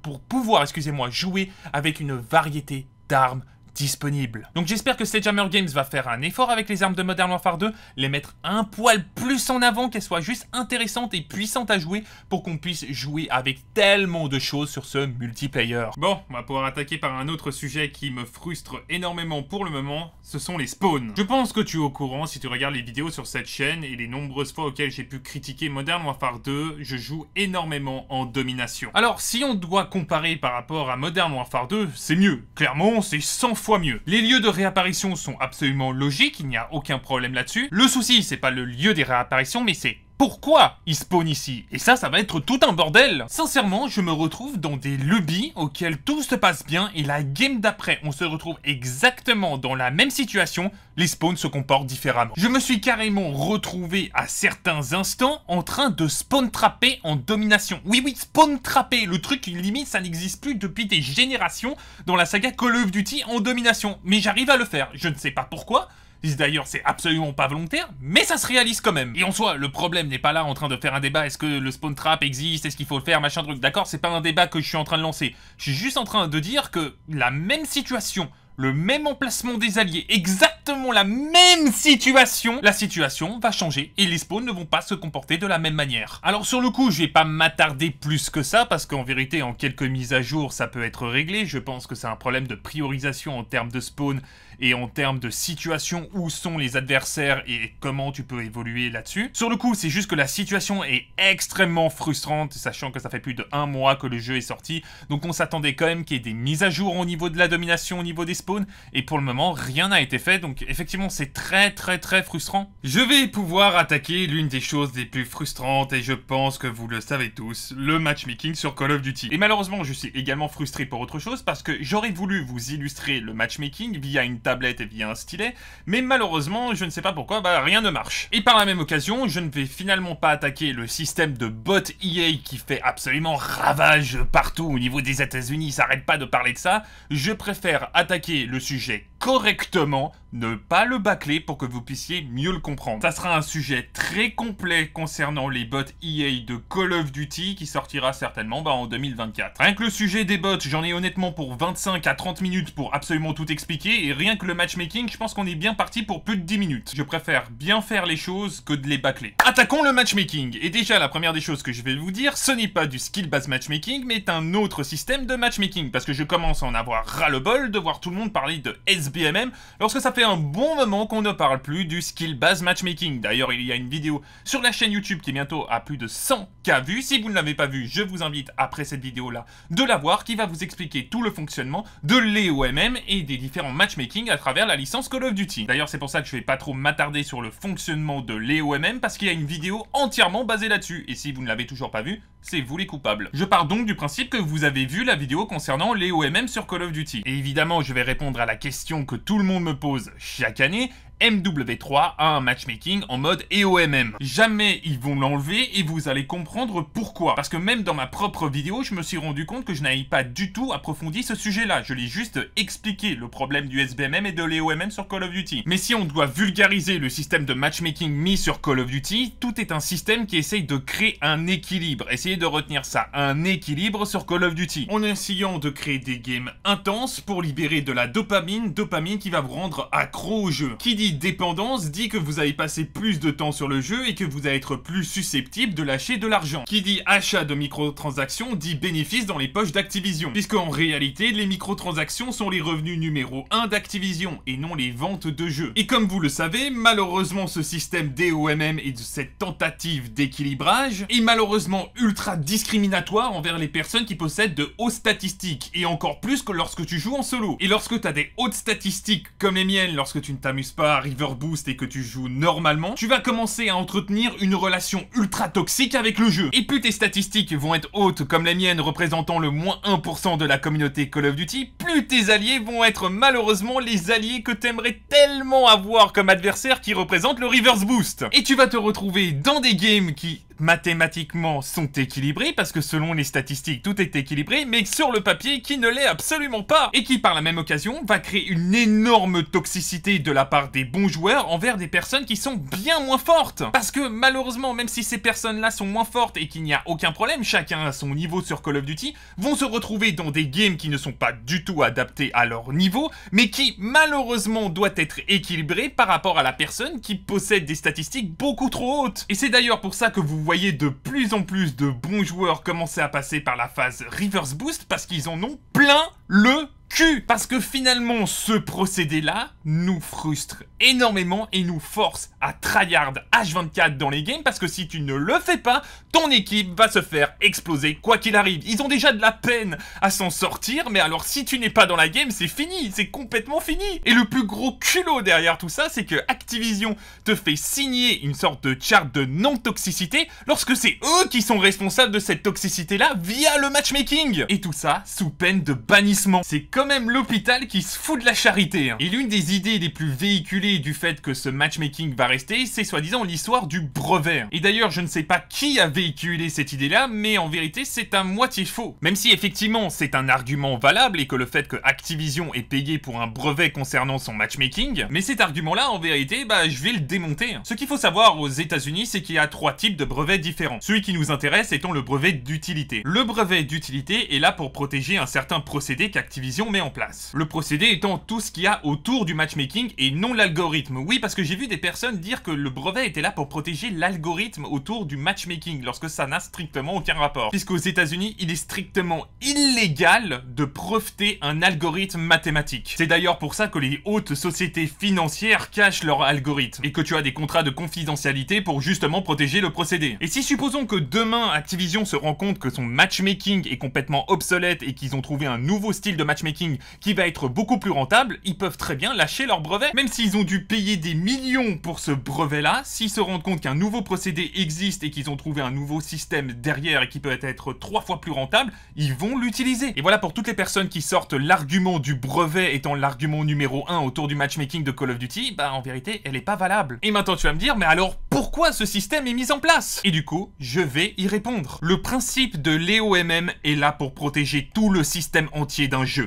pour pouvoir excusez-moi jouer avec une variété d'armes disponible. Donc j'espère que Sledgehammer Games va faire un effort avec les armes de Modern Warfare 2, les mettre un poil plus en avant, qu'elles soient juste intéressantes et puissantes à jouer pour qu'on puisse jouer avec tellement de choses sur ce multiplayer. Bon, on va pouvoir attaquer par un autre sujet qui me frustre énormément pour le moment, ce sont les spawns. Je pense que tu es au courant si tu regardes les vidéos sur cette chaîne et les nombreuses fois auxquelles j'ai pu critiquer Modern Warfare 2, je joue énormément en domination. Alors si on doit comparer par rapport à Modern Warfare 2, c'est mieux. Clairement, c'est sans fois mieux. Les lieux de réapparition sont absolument logiques, il n'y a aucun problème là-dessus. Le souci, c'est pas le lieu des réapparitions, mais c'est pourquoi il spawn ici. Et ça, ça va être tout un bordel. Sincèrement, je me retrouve dans des lobbies auxquels tout se passe bien et la game d'après, on se retrouve exactement dans la même situation, les spawns se comportent différemment. Je me suis carrément retrouvé à certains instants en train de spawn trapper en domination. Oui, oui, spawn trapper, le truc limite ça n'existe plus depuis des générations dans la saga Call of Duty en domination. Mais j'arrive à le faire, je ne sais pas pourquoi, D'ailleurs, c'est absolument pas volontaire, mais ça se réalise quand même. Et en soi, le problème n'est pas là en train de faire un débat, est-ce que le spawn trap existe, est-ce qu'il faut le faire, machin truc, d'accord C'est pas un débat que je suis en train de lancer. Je suis juste en train de dire que la même situation, le même emplacement des alliés, exactement la même situation, la situation va changer et les spawns ne vont pas se comporter de la même manière. Alors sur le coup, je vais pas m'attarder plus que ça parce qu'en vérité, en quelques mises à jour, ça peut être réglé. Je pense que c'est un problème de priorisation en termes de spawn et en termes de situation où sont les adversaires et comment tu peux évoluer là-dessus. Sur le coup, c'est juste que la situation est extrêmement frustrante, sachant que ça fait plus de un mois que le jeu est sorti, donc on s'attendait quand même qu'il y ait des mises à jour au niveau de la domination, au niveau des spawns, et pour le moment, rien n'a été fait, donc effectivement, c'est très très très frustrant. Je vais pouvoir attaquer l'une des choses les plus frustrantes, et je pense que vous le savez tous, le matchmaking sur Call of Duty. Et malheureusement, je suis également frustré pour autre chose, parce que j'aurais voulu vous illustrer le matchmaking via une tablette et bien un stylet, mais malheureusement, je ne sais pas pourquoi, bah, rien ne marche. Et par la même occasion, je ne vais finalement pas attaquer le système de bot EA qui fait absolument ravage partout au niveau des États-Unis, s'arrête pas de parler de ça, je préfère attaquer le sujet correctement, ne pas le bâcler pour que vous puissiez mieux le comprendre. Ça sera un sujet très complet concernant les bots EA de Call of Duty qui sortira certainement bah, en 2024. Rien que le sujet des bots, j'en ai honnêtement pour 25 à 30 minutes pour absolument tout expliquer et rien que le matchmaking, je pense qu'on est bien parti pour plus de 10 minutes. Je préfère bien faire les choses que de les bâcler. Attaquons le matchmaking. Et déjà, la première des choses que je vais vous dire, ce n'est pas du skill-based matchmaking, mais un autre système de matchmaking parce que je commence à en avoir ras-le-bol de voir tout le monde parler de s BMM lorsque ça fait un bon moment qu'on ne parle plus du skill based matchmaking. D'ailleurs, il y a une vidéo sur la chaîne YouTube qui est bientôt à plus de 100K vues. Si vous ne l'avez pas vue, je vous invite après cette vidéo-là de la voir qui va vous expliquer tout le fonctionnement de l'EOMM et des différents matchmaking à travers la licence Call of Duty. D'ailleurs, c'est pour ça que je vais pas trop m'attarder sur le fonctionnement de l'EOMM parce qu'il y a une vidéo entièrement basée là-dessus. Et si vous ne l'avez toujours pas vue, c'est vous les coupables. Je pars donc du principe que vous avez vu la vidéo concernant l'EOMM sur Call of Duty. Et évidemment, je vais répondre à la question que tout le monde me pose chaque année MW3 a un matchmaking en mode EOMM. Jamais ils vont l'enlever et vous allez comprendre pourquoi. Parce que même dans ma propre vidéo, je me suis rendu compte que je n'avais pas du tout approfondi ce sujet-là. Je l'ai juste expliqué le problème du SBMM et de l'EOMM sur Call of Duty. Mais si on doit vulgariser le système de matchmaking mis sur Call of Duty, tout est un système qui essaye de créer un équilibre. Essayez de retenir ça, un équilibre sur Call of Duty. En essayant de créer des games intenses pour libérer de la dopamine, dopamine qui va vous rendre accro au jeu. Qui dit dépendance dit que vous avez passé plus de temps sur le jeu et que vous allez être plus susceptible de lâcher de l'argent. Qui dit achat de microtransactions dit bénéfice dans les poches d'Activision. Puisque en réalité, les microtransactions sont les revenus numéro 1 d'Activision et non les ventes de jeux. Et comme vous le savez, malheureusement ce système DOMM et de cette tentative d'équilibrage est malheureusement ultra discriminatoire envers les personnes qui possèdent de hautes statistiques et encore plus que lorsque tu joues en solo. Et lorsque tu as des hautes statistiques comme les miennes lorsque tu ne t'amuses pas River Boost et que tu joues normalement, tu vas commencer à entretenir une relation ultra toxique avec le jeu. Et plus tes statistiques vont être hautes comme les miennes représentant le moins 1% de la communauté Call of Duty, plus tes alliés vont être malheureusement les alliés que t'aimerais tellement avoir comme adversaire qui représente le River Boost. Et tu vas te retrouver dans des games qui mathématiquement sont équilibrés, parce que selon les statistiques, tout est équilibré, mais sur le papier, qui ne l'est absolument pas, et qui par la même occasion va créer une énorme toxicité de la part des bons joueurs envers des personnes qui sont bien moins fortes. Parce que malheureusement, même si ces personnes-là sont moins fortes et qu'il n'y a aucun problème, chacun à son niveau sur Call of Duty, vont se retrouver dans des games qui ne sont pas du tout adaptés à leur niveau, mais qui malheureusement doit être équilibré par rapport à la personne qui possède des statistiques beaucoup trop hautes. Et c'est d'ailleurs pour ça que vous voyez de plus en plus de bons joueurs commencer à passer par la phase reverse boost parce qu'ils en ont plein le parce que finalement, ce procédé-là nous frustre énormément et nous force à tryhard H24 dans les games parce que si tu ne le fais pas, ton équipe va se faire exploser quoi qu'il arrive. Ils ont déjà de la peine à s'en sortir, mais alors si tu n'es pas dans la game, c'est fini, c'est complètement fini. Et le plus gros culot derrière tout ça, c'est que Activision te fait signer une sorte de charte de non-toxicité lorsque c'est eux qui sont responsables de cette toxicité-là via le matchmaking. Et tout ça sous peine de bannissement. C'est comme même l'hôpital qui se fout de la charité. Hein. Et l'une des idées les plus véhiculées du fait que ce matchmaking va rester, c'est soi-disant l'histoire du brevet. Hein. Et d'ailleurs, je ne sais pas qui a véhiculé cette idée-là, mais en vérité, c'est à moitié faux. Même si effectivement, c'est un argument valable et que le fait que Activision est payé pour un brevet concernant son matchmaking, mais cet argument-là, en vérité, bah, je vais le démonter. Hein. Ce qu'il faut savoir aux États-Unis, c'est qu'il y a trois types de brevets différents. Celui qui nous intéresse étant le brevet d'utilité. Le brevet d'utilité est là pour protéger un certain procédé qu'Activision en place. Le procédé étant tout ce qu'il y a autour du matchmaking et non l'algorithme. Oui, parce que j'ai vu des personnes dire que le brevet était là pour protéger l'algorithme autour du matchmaking, lorsque ça n'a strictement aucun rapport. Puisqu'aux États-Unis, il est strictement illégal de breveter un algorithme mathématique. C'est d'ailleurs pour ça que les hautes sociétés financières cachent leur algorithme et que tu as des contrats de confidentialité pour justement protéger le procédé. Et si supposons que demain Activision se rend compte que son matchmaking est complètement obsolète et qu'ils ont trouvé un nouveau style de matchmaking qui va être beaucoup plus rentable, ils peuvent très bien lâcher leur brevet. Même s'ils ont dû payer des millions pour ce brevet-là, s'ils se rendent compte qu'un nouveau procédé existe et qu'ils ont trouvé un nouveau système derrière et qui peut être trois fois plus rentable, ils vont l'utiliser. Et voilà pour toutes les personnes qui sortent l'argument du brevet étant l'argument numéro un autour du matchmaking de Call of Duty, bah en vérité, elle n'est pas valable. Et maintenant tu vas me dire, mais alors pourquoi ce système est mis en place Et du coup, je vais y répondre. Le principe de l'EOMM est là pour protéger tout le système entier d'un jeu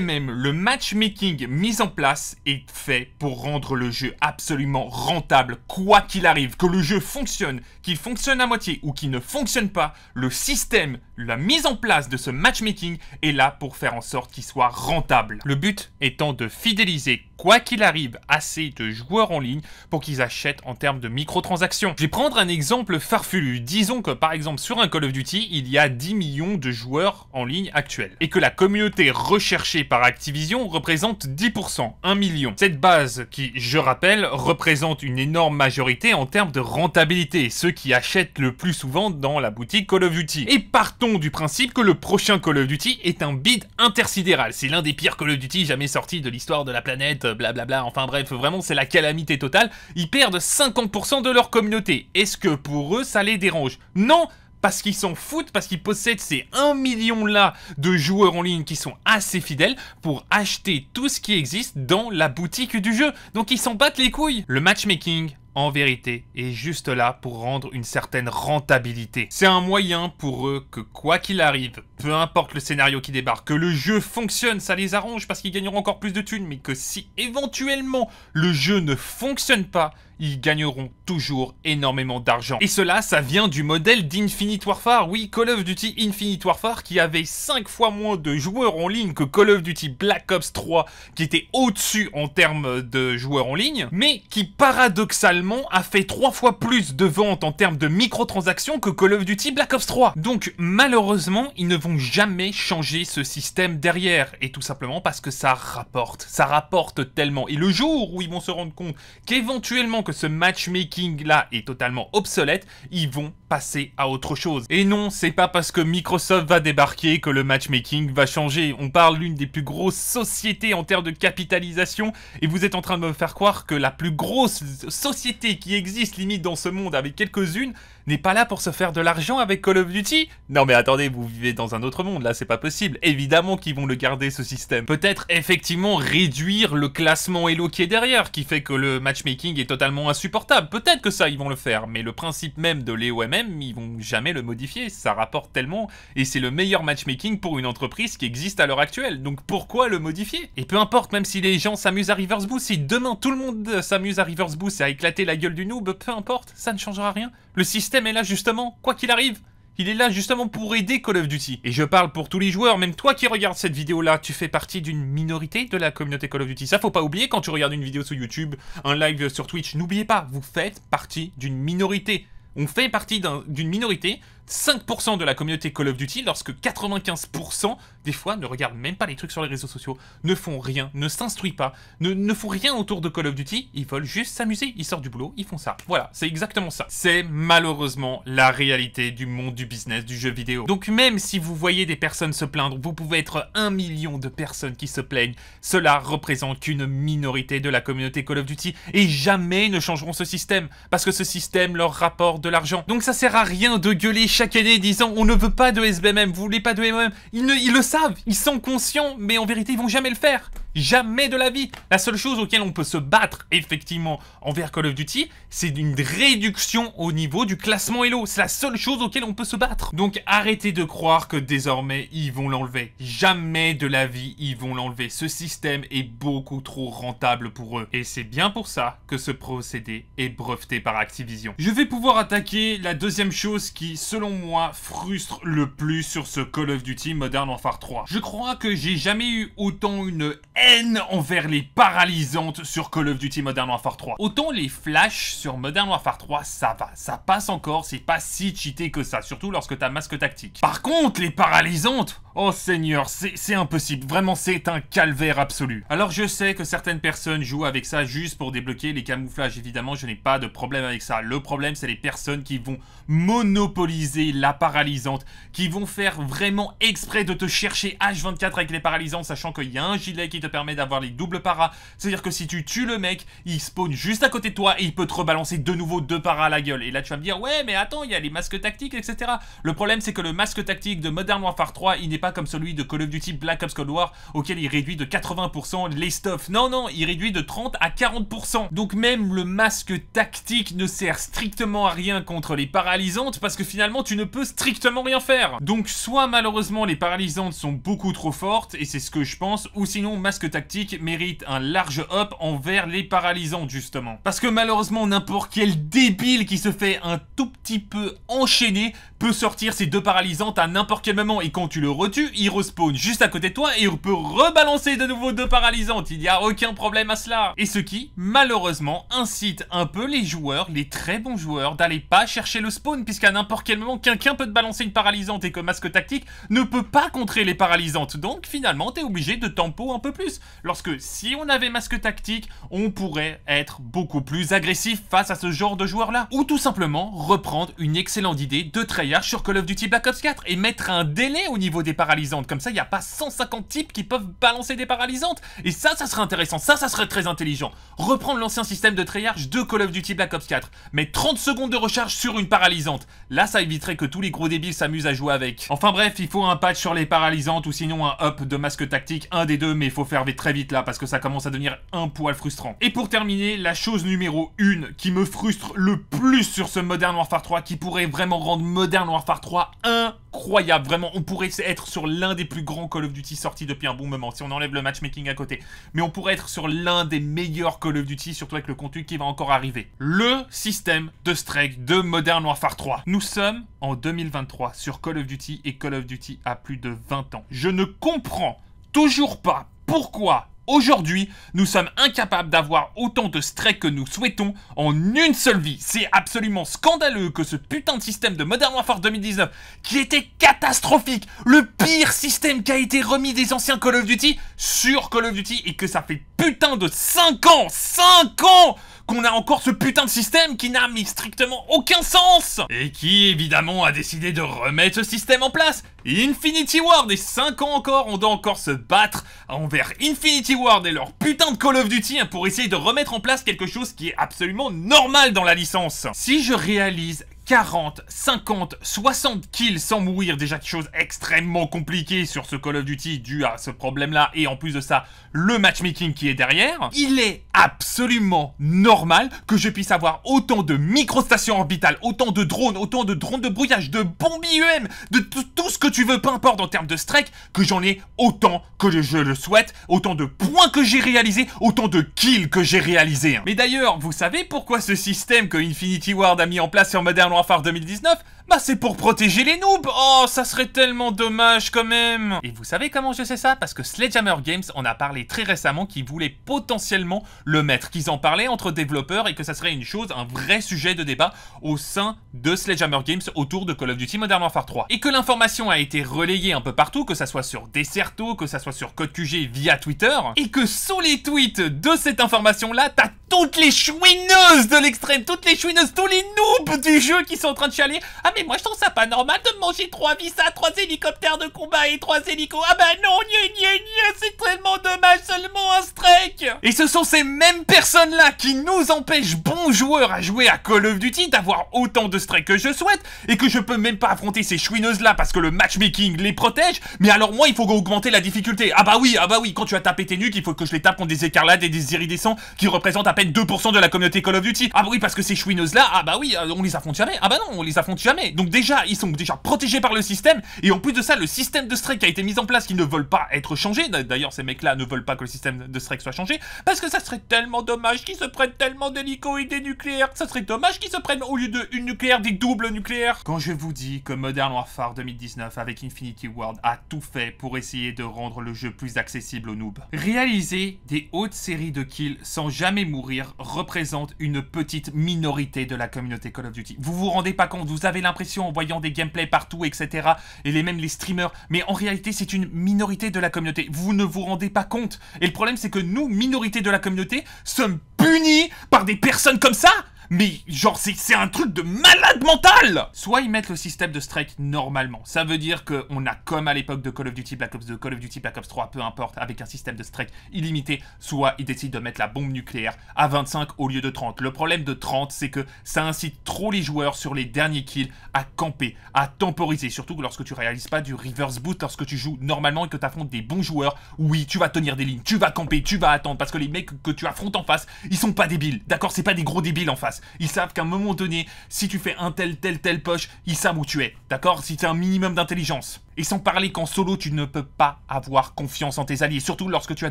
même le matchmaking mis en place, est fait pour rendre le jeu absolument rentable, quoi qu'il arrive, que le jeu fonctionne, qu'il fonctionne à moitié ou qu'il ne fonctionne pas, le système, la mise en place de ce matchmaking est là pour faire en sorte qu'il soit rentable. Le but étant de fidéliser, quoi qu'il arrive, assez de joueurs en ligne pour qu'ils achètent en termes de microtransactions. Je vais prendre un exemple farfelu. Disons que par exemple sur un Call of Duty, il y a 10 millions de joueurs en ligne actuels et que la communauté recherche par Activision représente 10%, 1 million. Cette base qui, je rappelle, représente une énorme majorité en termes de rentabilité, ceux qui achètent le plus souvent dans la boutique Call of Duty. Et partons du principe que le prochain Call of Duty est un bid intersidéral, c'est l'un des pires Call of Duty jamais sortis de l'histoire de la planète, euh, blablabla, enfin bref, vraiment c'est la calamité totale, ils perdent 50% de leur communauté. Est-ce que pour eux ça les dérange Non parce qu'ils s'en foutent, parce qu'ils possèdent ces 1 million là de joueurs en ligne qui sont assez fidèles pour acheter tout ce qui existe dans la boutique du jeu. Donc ils s'en battent les couilles. Le matchmaking, en vérité, est juste là pour rendre une certaine rentabilité. C'est un moyen pour eux que quoi qu'il arrive, peu importe le scénario qui débarque, que le jeu fonctionne, ça les arrange parce qu'ils gagneront encore plus de thunes, mais que si éventuellement le jeu ne fonctionne pas, ils gagneront toujours énormément d'argent. Et cela, ça vient du modèle d'Infinite Warfare. Oui, Call of Duty Infinite Warfare qui avait 5 fois moins de joueurs en ligne que Call of Duty Black Ops 3 qui était au-dessus en termes de joueurs en ligne, mais qui paradoxalement a fait 3 fois plus de ventes en termes de microtransactions que Call of Duty Black Ops 3. Donc malheureusement, ils ne vont jamais changer ce système derrière. Et tout simplement parce que ça rapporte. Ça rapporte tellement. Et le jour où ils vont se rendre compte qu'éventuellement que ce matchmaking-là est totalement obsolète, ils vont passer à autre chose. Et non, c'est pas parce que Microsoft va débarquer que le matchmaking va changer. On parle d'une des plus grosses sociétés en termes de capitalisation et vous êtes en train de me faire croire que la plus grosse société qui existe limite dans ce monde avec quelques-unes n'est pas là pour se faire de l'argent avec Call of Duty Non mais attendez, vous vivez dans un autre monde, là c'est pas possible. Évidemment qu'ils vont le garder ce système. Peut-être effectivement réduire le classement Elo qui est derrière, qui fait que le matchmaking est totalement insupportable. Peut-être que ça ils vont le faire, mais le principe même de l'EOMS ils vont jamais le modifier. Ça rapporte tellement. Et c'est le meilleur matchmaking pour une entreprise qui existe à l'heure actuelle. Donc pourquoi le modifier Et peu importe, même si les gens s'amusent à Reverse Boost, si demain tout le monde s'amuse à Reverse Boost et à éclater la gueule du noob, peu importe, ça ne changera rien. Le système est là justement, quoi qu'il arrive. Il est là justement pour aider Call of Duty. Et je parle pour tous les joueurs, même toi qui regardes cette vidéo-là, tu fais partie d'une minorité de la communauté Call of Duty. Ça, faut pas oublier quand tu regardes une vidéo sur YouTube, un live sur Twitch. N'oubliez pas, vous faites partie d'une minorité on fait partie d'une minorité 5% de la communauté Call of Duty lorsque 95% des fois ne regardent même pas les trucs sur les réseaux sociaux, ne font rien, ne s'instruisent pas, ne, ne font rien autour de Call of Duty, ils veulent juste s'amuser, ils sortent du boulot, ils font ça. Voilà, c'est exactement ça. C'est malheureusement la réalité du monde du business, du jeu vidéo. Donc même si vous voyez des personnes se plaindre, vous pouvez être un million de personnes qui se plaignent, cela représente une minorité de la communauté Call of Duty et jamais ne changeront ce système, parce que ce système leur rapporte de l'argent. Donc ça sert à rien de gueuler chaque année disant on ne veut pas de SBMM, vous voulez pas de MMM. Ils, ne, ils le savent, ils sont conscients, mais en vérité ils vont jamais le faire. Jamais de la vie La seule chose auquel on peut se battre, effectivement, envers Call of Duty, c'est une réduction au niveau du classement Hello. C'est la seule chose auquel on peut se battre. Donc arrêtez de croire que désormais, ils vont l'enlever. Jamais de la vie, ils vont l'enlever. Ce système est beaucoup trop rentable pour eux. Et c'est bien pour ça que ce procédé est breveté par Activision. Je vais pouvoir attaquer la deuxième chose qui, selon moi, frustre le plus sur ce Call of Duty Modern Warfare 3. Je crois que j'ai jamais eu autant une haine envers les paralysantes sur Call of Duty Modern Warfare 3. Autant les flashs sur Modern Warfare 3, ça va, ça passe encore, c'est pas si cheaté que ça, surtout lorsque t'as masque tactique. Par contre, les paralysantes, Oh Seigneur, c'est impossible. Vraiment, c'est un calvaire absolu. Alors je sais que certaines personnes jouent avec ça juste pour débloquer les camouflages. Évidemment, je n'ai pas de problème avec ça. Le problème, c'est les personnes qui vont monopoliser la paralysante, qui vont faire vraiment exprès de te chercher H24 avec les paralysantes, sachant qu'il y a un gilet qui te permet d'avoir les doubles paras. C'est-à-dire que si tu tues le mec, il spawn juste à côté de toi et il peut te rebalancer de nouveau deux paras à la gueule. Et là, tu vas me dire, ouais, mais attends, il y a les masques tactiques, etc. Le problème, c'est que le masque tactique de Modern Warfare 3, il n'est pas comme celui de Call of Duty Black Ops Cold War auquel il réduit de 80% les stuffs. Non, non, il réduit de 30 à 40%. Donc même le masque tactique ne sert strictement à rien contre les paralysantes parce que finalement tu ne peux strictement rien faire. Donc soit malheureusement les paralysantes sont beaucoup trop fortes et c'est ce que je pense ou sinon masque tactique mérite un large up envers les paralysantes justement. Parce que malheureusement n'importe quel débile qui se fait un tout petit peu enchaîner peut sortir ces deux paralysantes à n'importe quel moment et quand tu le retues il respawn juste à côté de toi et on peut rebalancer de nouveau deux paralysantes. Il n'y a aucun problème à cela. Et ce qui, malheureusement, incite un peu les joueurs, les très bons joueurs, d'aller pas chercher le spawn puisqu'à n'importe quel moment, quelqu'un peut te balancer une paralysante et que masque tactique ne peut pas contrer les paralysantes. Donc finalement, t'es obligé de tempo un peu plus. Lorsque si on avait masque tactique, on pourrait être beaucoup plus agressif face à ce genre de joueur-là. Ou tout simplement reprendre une excellente idée de Treyarch sur Call of Duty Black Ops 4 et mettre un délai au niveau des paralysantes comme ça, il n'y a pas 150 types qui peuvent balancer des paralysantes. Et ça, ça serait intéressant. Ça, ça serait très intelligent. Reprendre l'ancien système de triage de Call of Duty Black Ops 4. Mais 30 secondes de recharge sur une paralysante. Là, ça éviterait que tous les gros débiles s'amusent à jouer avec. Enfin bref, il faut un patch sur les paralysantes ou sinon un up de masque tactique. Un des deux, mais il faut faire très vite là parce que ça commence à devenir un poil frustrant. Et pour terminer, la chose numéro 1 qui me frustre le plus sur ce Modern Warfare 3 qui pourrait vraiment rendre Modern Warfare 3 un incroyable, vraiment. On pourrait être sur l'un des plus grands Call of Duty sortis depuis un bon moment, si on enlève le matchmaking à côté. Mais on pourrait être sur l'un des meilleurs Call of Duty, surtout avec le contenu qui va encore arriver. Le système de strike de Modern Warfare 3. Nous sommes en 2023 sur Call of Duty et Call of Duty a plus de 20 ans. Je ne comprends toujours pas pourquoi Aujourd'hui, nous sommes incapables d'avoir autant de stress que nous souhaitons en une seule vie. C'est absolument scandaleux que ce putain de système de Modern Warfare 2019, qui était catastrophique, le pire système qui a été remis des anciens Call of Duty sur Call of Duty, et que ça fait putain de 5 ans, 5 ans qu'on a encore ce putain de système qui n'a mis strictement aucun sens Et qui, évidemment, a décidé de remettre ce système en place Infinity Ward et 5 ans encore, on doit encore se battre envers Infinity Ward et leur putain de Call of Duty hein, pour essayer de remettre en place quelque chose qui est absolument normal dans la licence. Si je réalise 40, 50, 60 kills sans mourir, déjà quelque chose extrêmement compliqué sur ce Call of Duty dû à ce problème-là, et en plus de ça, le matchmaking qui est derrière, il est absolument normal que je puisse avoir autant de microstations orbitales, autant de drones, autant de drones de brouillage, de bombes IEM, de tout ce que tu veux, peu importe en termes de strike, que j'en ai autant que je le souhaite, autant de points que j'ai réalisés, autant de kills que j'ai réalisés. Hein. Mais d'ailleurs, vous savez pourquoi ce système que Infinity Ward a mis en place sur Modern phare 2019 bah c'est pour protéger les noobs Oh, ça serait tellement dommage quand même Et vous savez comment je sais ça Parce que Sledgehammer Games en a parlé très récemment qu'ils voulaient potentiellement le mettre, qu'ils en parlaient entre développeurs et que ça serait une chose, un vrai sujet de débat au sein de Sledgehammer Games autour de Call of Duty Modern Warfare 3. Et que l'information a été relayée un peu partout, que ça soit sur Deserto, que ça soit sur Code QG via Twitter, et que sous les tweets de cette information-là, t'as toutes les chouineuses de l'extrême, toutes les chouineuses, tous les noobs du jeu qui sont en train de chialer ah, « mais moi je trouve ça pas normal de manger trois visas, trois hélicoptères de combat et trois hélicos. Ah bah non, gne gne gne, c'est tellement dommage, seulement un strike Et ce sont ces mêmes personnes-là qui nous empêchent, bons joueurs, à jouer à Call of Duty, d'avoir autant de strikes que je souhaite, et que je peux même pas affronter ces chouineuses-là parce que le matchmaking les protège, mais alors moi il faut augmenter la difficulté. Ah bah oui, ah bah oui, quand tu as tapé tes nuques, il faut que je les tape contre des écarlates et des iridescents qui représentent à peine 2% de la communauté Call of Duty. Ah bah oui, parce que ces chouineuses-là, ah bah oui, euh, on les affronte jamais. Ah bah non, on les affronte jamais. Donc déjà, ils sont déjà protégés par le système. Et en plus de ça, le système de strike a été mis en place qu'ils ne veulent pas être changé. D'ailleurs, ces mecs-là ne veulent pas que le système de strike soit changé. Parce que ça serait tellement dommage qu'ils se prennent tellement d'hélico et des nucléaires. Ça serait dommage qu'ils se prennent au lieu de nucléaire, des doubles nucléaires. Quand je vous dis que Modern Warfare 2019 avec Infinity world a tout fait pour essayer de rendre le jeu plus accessible aux noobs. Réaliser des hautes séries de kills sans jamais mourir représente une petite minorité de la communauté Call of Duty. Vous vous rendez pas compte, vous avez l'impression en voyant des gameplays partout, etc. Et les mêmes les streamers. Mais en réalité, c'est une minorité de la communauté. Vous ne vous rendez pas compte. Et le problème, c'est que nous, minorité de la communauté, sommes punis par des personnes comme ça mais genre, c'est un truc de malade mental Soit ils mettent le système de strike normalement. Ça veut dire qu'on a, comme à l'époque de Call of Duty Black Ops 2, Call of Duty Black Ops 3, peu importe, avec un système de strike illimité, soit ils décident de mettre la bombe nucléaire à 25 au lieu de 30. Le problème de 30, c'est que ça incite trop les joueurs sur les derniers kills à camper, à temporiser, surtout lorsque tu réalises pas du reverse boot, lorsque tu joues normalement et que tu affrontes des bons joueurs. Oui, tu vas tenir des lignes, tu vas camper, tu vas attendre, parce que les mecs que tu affrontes en face, ils sont pas débiles, d'accord C'est pas des gros débiles en face. Ils savent qu'à un moment donné, si tu fais un tel, tel, tel poche, ils savent où tu es. D'accord Si tu as un minimum d'intelligence. Et sans parler qu'en solo, tu ne peux pas avoir confiance en tes alliés, surtout lorsque tu as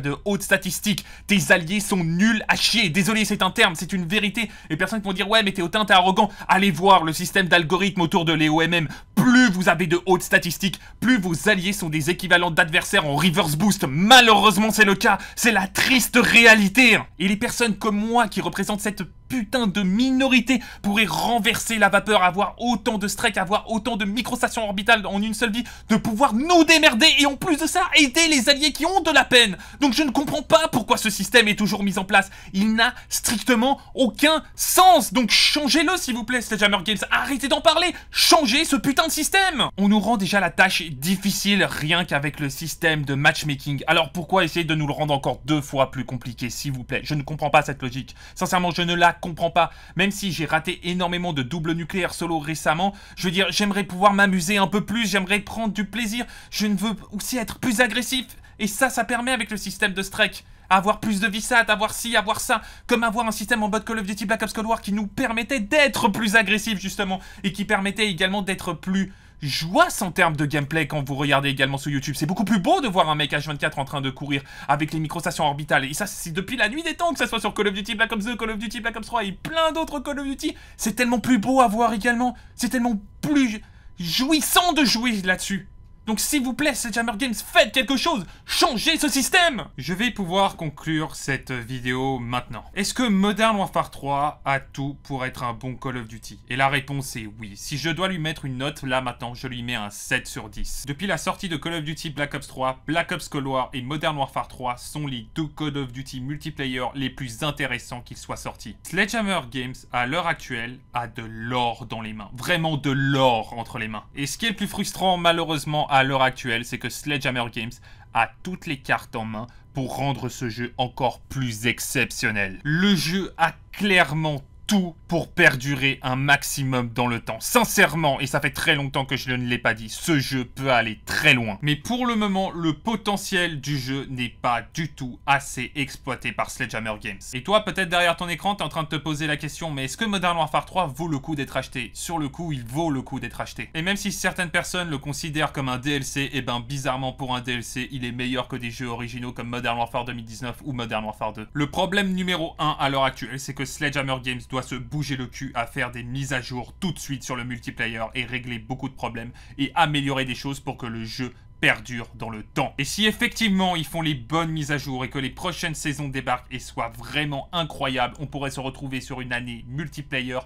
de hautes statistiques. Tes alliés sont nuls à chier. Désolé, c'est un terme, c'est une vérité. Et personne qui vont dire, ouais, mais t'es hautain, t'es arrogant. Allez voir le système d'algorithme autour de l'EOMM. Plus vous avez de hautes statistiques, plus vos alliés sont des équivalents d'adversaires en reverse boost. Malheureusement, c'est le cas. C'est la triste réalité. Et les personnes comme moi qui représentent cette putain de minorité pourraient renverser la vapeur, avoir autant de strikes, avoir autant de microstations orbitales en une seule vie, pouvoir nous démerder et en plus de ça, aider les alliés qui ont de la peine. Donc je ne comprends pas pourquoi ce système est toujours mis en place. Il n'a strictement aucun sens. Donc changez-le s'il vous plaît, Sledgehammer Games. Arrêtez d'en parler. Changez ce putain de système. On nous rend déjà la tâche difficile rien qu'avec le système de matchmaking. Alors pourquoi essayer de nous le rendre encore deux fois plus compliqué, s'il vous plaît Je ne comprends pas cette logique. Sincèrement, je ne la comprends pas. Même si j'ai raté énormément de double nucléaire solo récemment, je veux dire, j'aimerais pouvoir m'amuser un peu plus, j'aimerais prendre du plaisir, je ne veux aussi être plus agressif. Et ça, ça permet avec le système de strike. Avoir plus de à avoir ci, avoir ça, comme avoir un système en mode Call of Duty Black Ops Cold War qui nous permettait d'être plus agressif justement, et qui permettait également d'être plus joie en termes de gameplay quand vous regardez également sur YouTube. C'est beaucoup plus beau de voir un mec H24 en train de courir avec les microstations orbitales. Et ça, c'est depuis la nuit des temps, que ça soit sur Call of Duty Black Ops 2, Call of Duty Black Ops 3 et plein d'autres Call of Duty. C'est tellement plus beau à voir également. C'est tellement plus jouissant de jouer là-dessus. Donc s'il vous plaît, Sledgehammer Games, faites quelque chose Changez ce système Je vais pouvoir conclure cette vidéo maintenant. Est-ce que Modern Warfare 3 a tout pour être un bon Call of Duty Et la réponse est oui. Si je dois lui mettre une note, là maintenant, je lui mets un 7 sur 10. Depuis la sortie de Call of Duty Black Ops 3, Black Ops Cold War et Modern Warfare 3 sont les deux Call of Duty multiplayer les plus intéressants qu'ils soient sortis. Sledgehammer Games, à l'heure actuelle, a de l'or dans les mains. Vraiment de l'or entre les mains. Et ce qui est le plus frustrant, malheureusement, à l'heure actuelle, c'est que Sledgehammer Games a toutes les cartes en main pour rendre ce jeu encore plus exceptionnel. Le jeu a clairement tout pour perdurer un maximum dans le temps. Sincèrement, et ça fait très longtemps que je ne l'ai pas dit, ce jeu peut aller très loin. Mais pour le moment, le potentiel du jeu n'est pas du tout assez exploité par Sledgehammer Games. Et toi, peut-être derrière ton écran, t'es en train de te poser la question, mais est-ce que Modern Warfare 3 vaut le coup d'être acheté Sur le coup, il vaut le coup d'être acheté. Et même si certaines personnes le considèrent comme un DLC, et eh ben bizarrement pour un DLC, il est meilleur que des jeux originaux comme Modern Warfare 2019 ou Modern Warfare 2. Le problème numéro 1 à l'heure actuelle, c'est que Sledgehammer Games doit se bouger le cul à faire des mises à jour tout de suite sur le multiplayer et régler beaucoup de problèmes et améliorer des choses pour que le jeu perdure dans le temps. Et si effectivement ils font les bonnes mises à jour et que les prochaines saisons débarquent et soient vraiment incroyables, on pourrait se retrouver sur une année multiplayer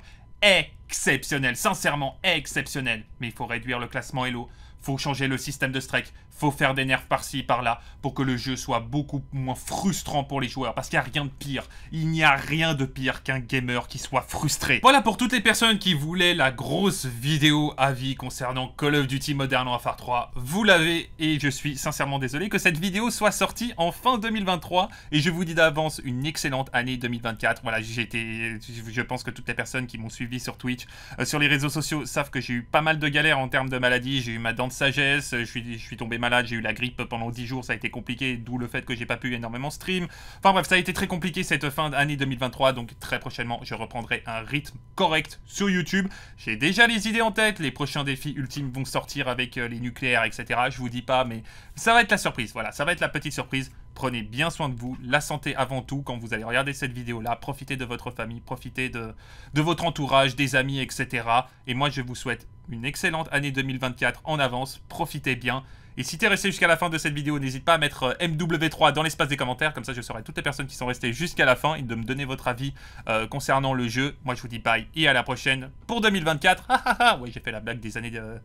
exceptionnelle, sincèrement exceptionnelle. Mais il faut réduire le classement l'eau faut changer le système de strike, faut faire des nerfs par-ci, par-là, pour que le jeu soit beaucoup moins frustrant pour les joueurs, parce qu'il n'y a rien de pire. Il n'y a rien de pire qu'un gamer qui soit frustré. Voilà pour toutes les personnes qui voulaient la grosse vidéo avis concernant Call of Duty Modern Warfare 3. Vous l'avez, et je suis sincèrement désolé que cette vidéo soit sortie en fin 2023, et je vous dis d'avance une excellente année 2024. Voilà, été... je pense que toutes les personnes qui m'ont suivi sur Twitch, euh, sur les réseaux sociaux, savent que j'ai eu pas mal de galères en termes de maladies, j'ai eu ma dent de sagesse, je suis, je suis tombé mal j'ai eu la grippe pendant 10 jours, ça a été compliqué, d'où le fait que j'ai pas pu énormément stream. Enfin bref, ça a été très compliqué cette fin d'année 2023, donc très prochainement, je reprendrai un rythme correct sur YouTube. J'ai déjà les idées en tête, les prochains défis ultimes vont sortir avec euh, les nucléaires, etc. Je vous dis pas, mais ça va être la surprise, voilà, ça va être la petite surprise. Prenez bien soin de vous, la santé avant tout, quand vous allez regarder cette vidéo-là, profitez de votre famille, profitez de, de votre entourage, des amis, etc. Et moi, je vous souhaite une excellente année 2024 en avance, profitez bien et si t'es resté jusqu'à la fin de cette vidéo, n'hésite pas à mettre euh, MW3 dans l'espace des commentaires, comme ça je saurai toutes les personnes qui sont restées jusqu'à la fin et de me donner votre avis euh, concernant le jeu. Moi je vous dis bye et à la prochaine pour 2024. Ah, ah, ah. ouais j'ai fait la blague des années de... Euh,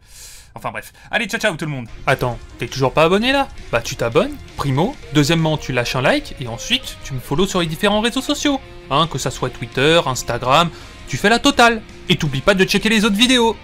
enfin bref. Allez ciao ciao tout le monde. Attends, t'es toujours pas abonné là Bah tu t'abonnes, primo. Deuxièmement tu lâches un like et ensuite tu me follows sur les différents réseaux sociaux. Hein, que ça soit Twitter, Instagram, tu fais la totale. Et t'oublie pas de checker les autres vidéos.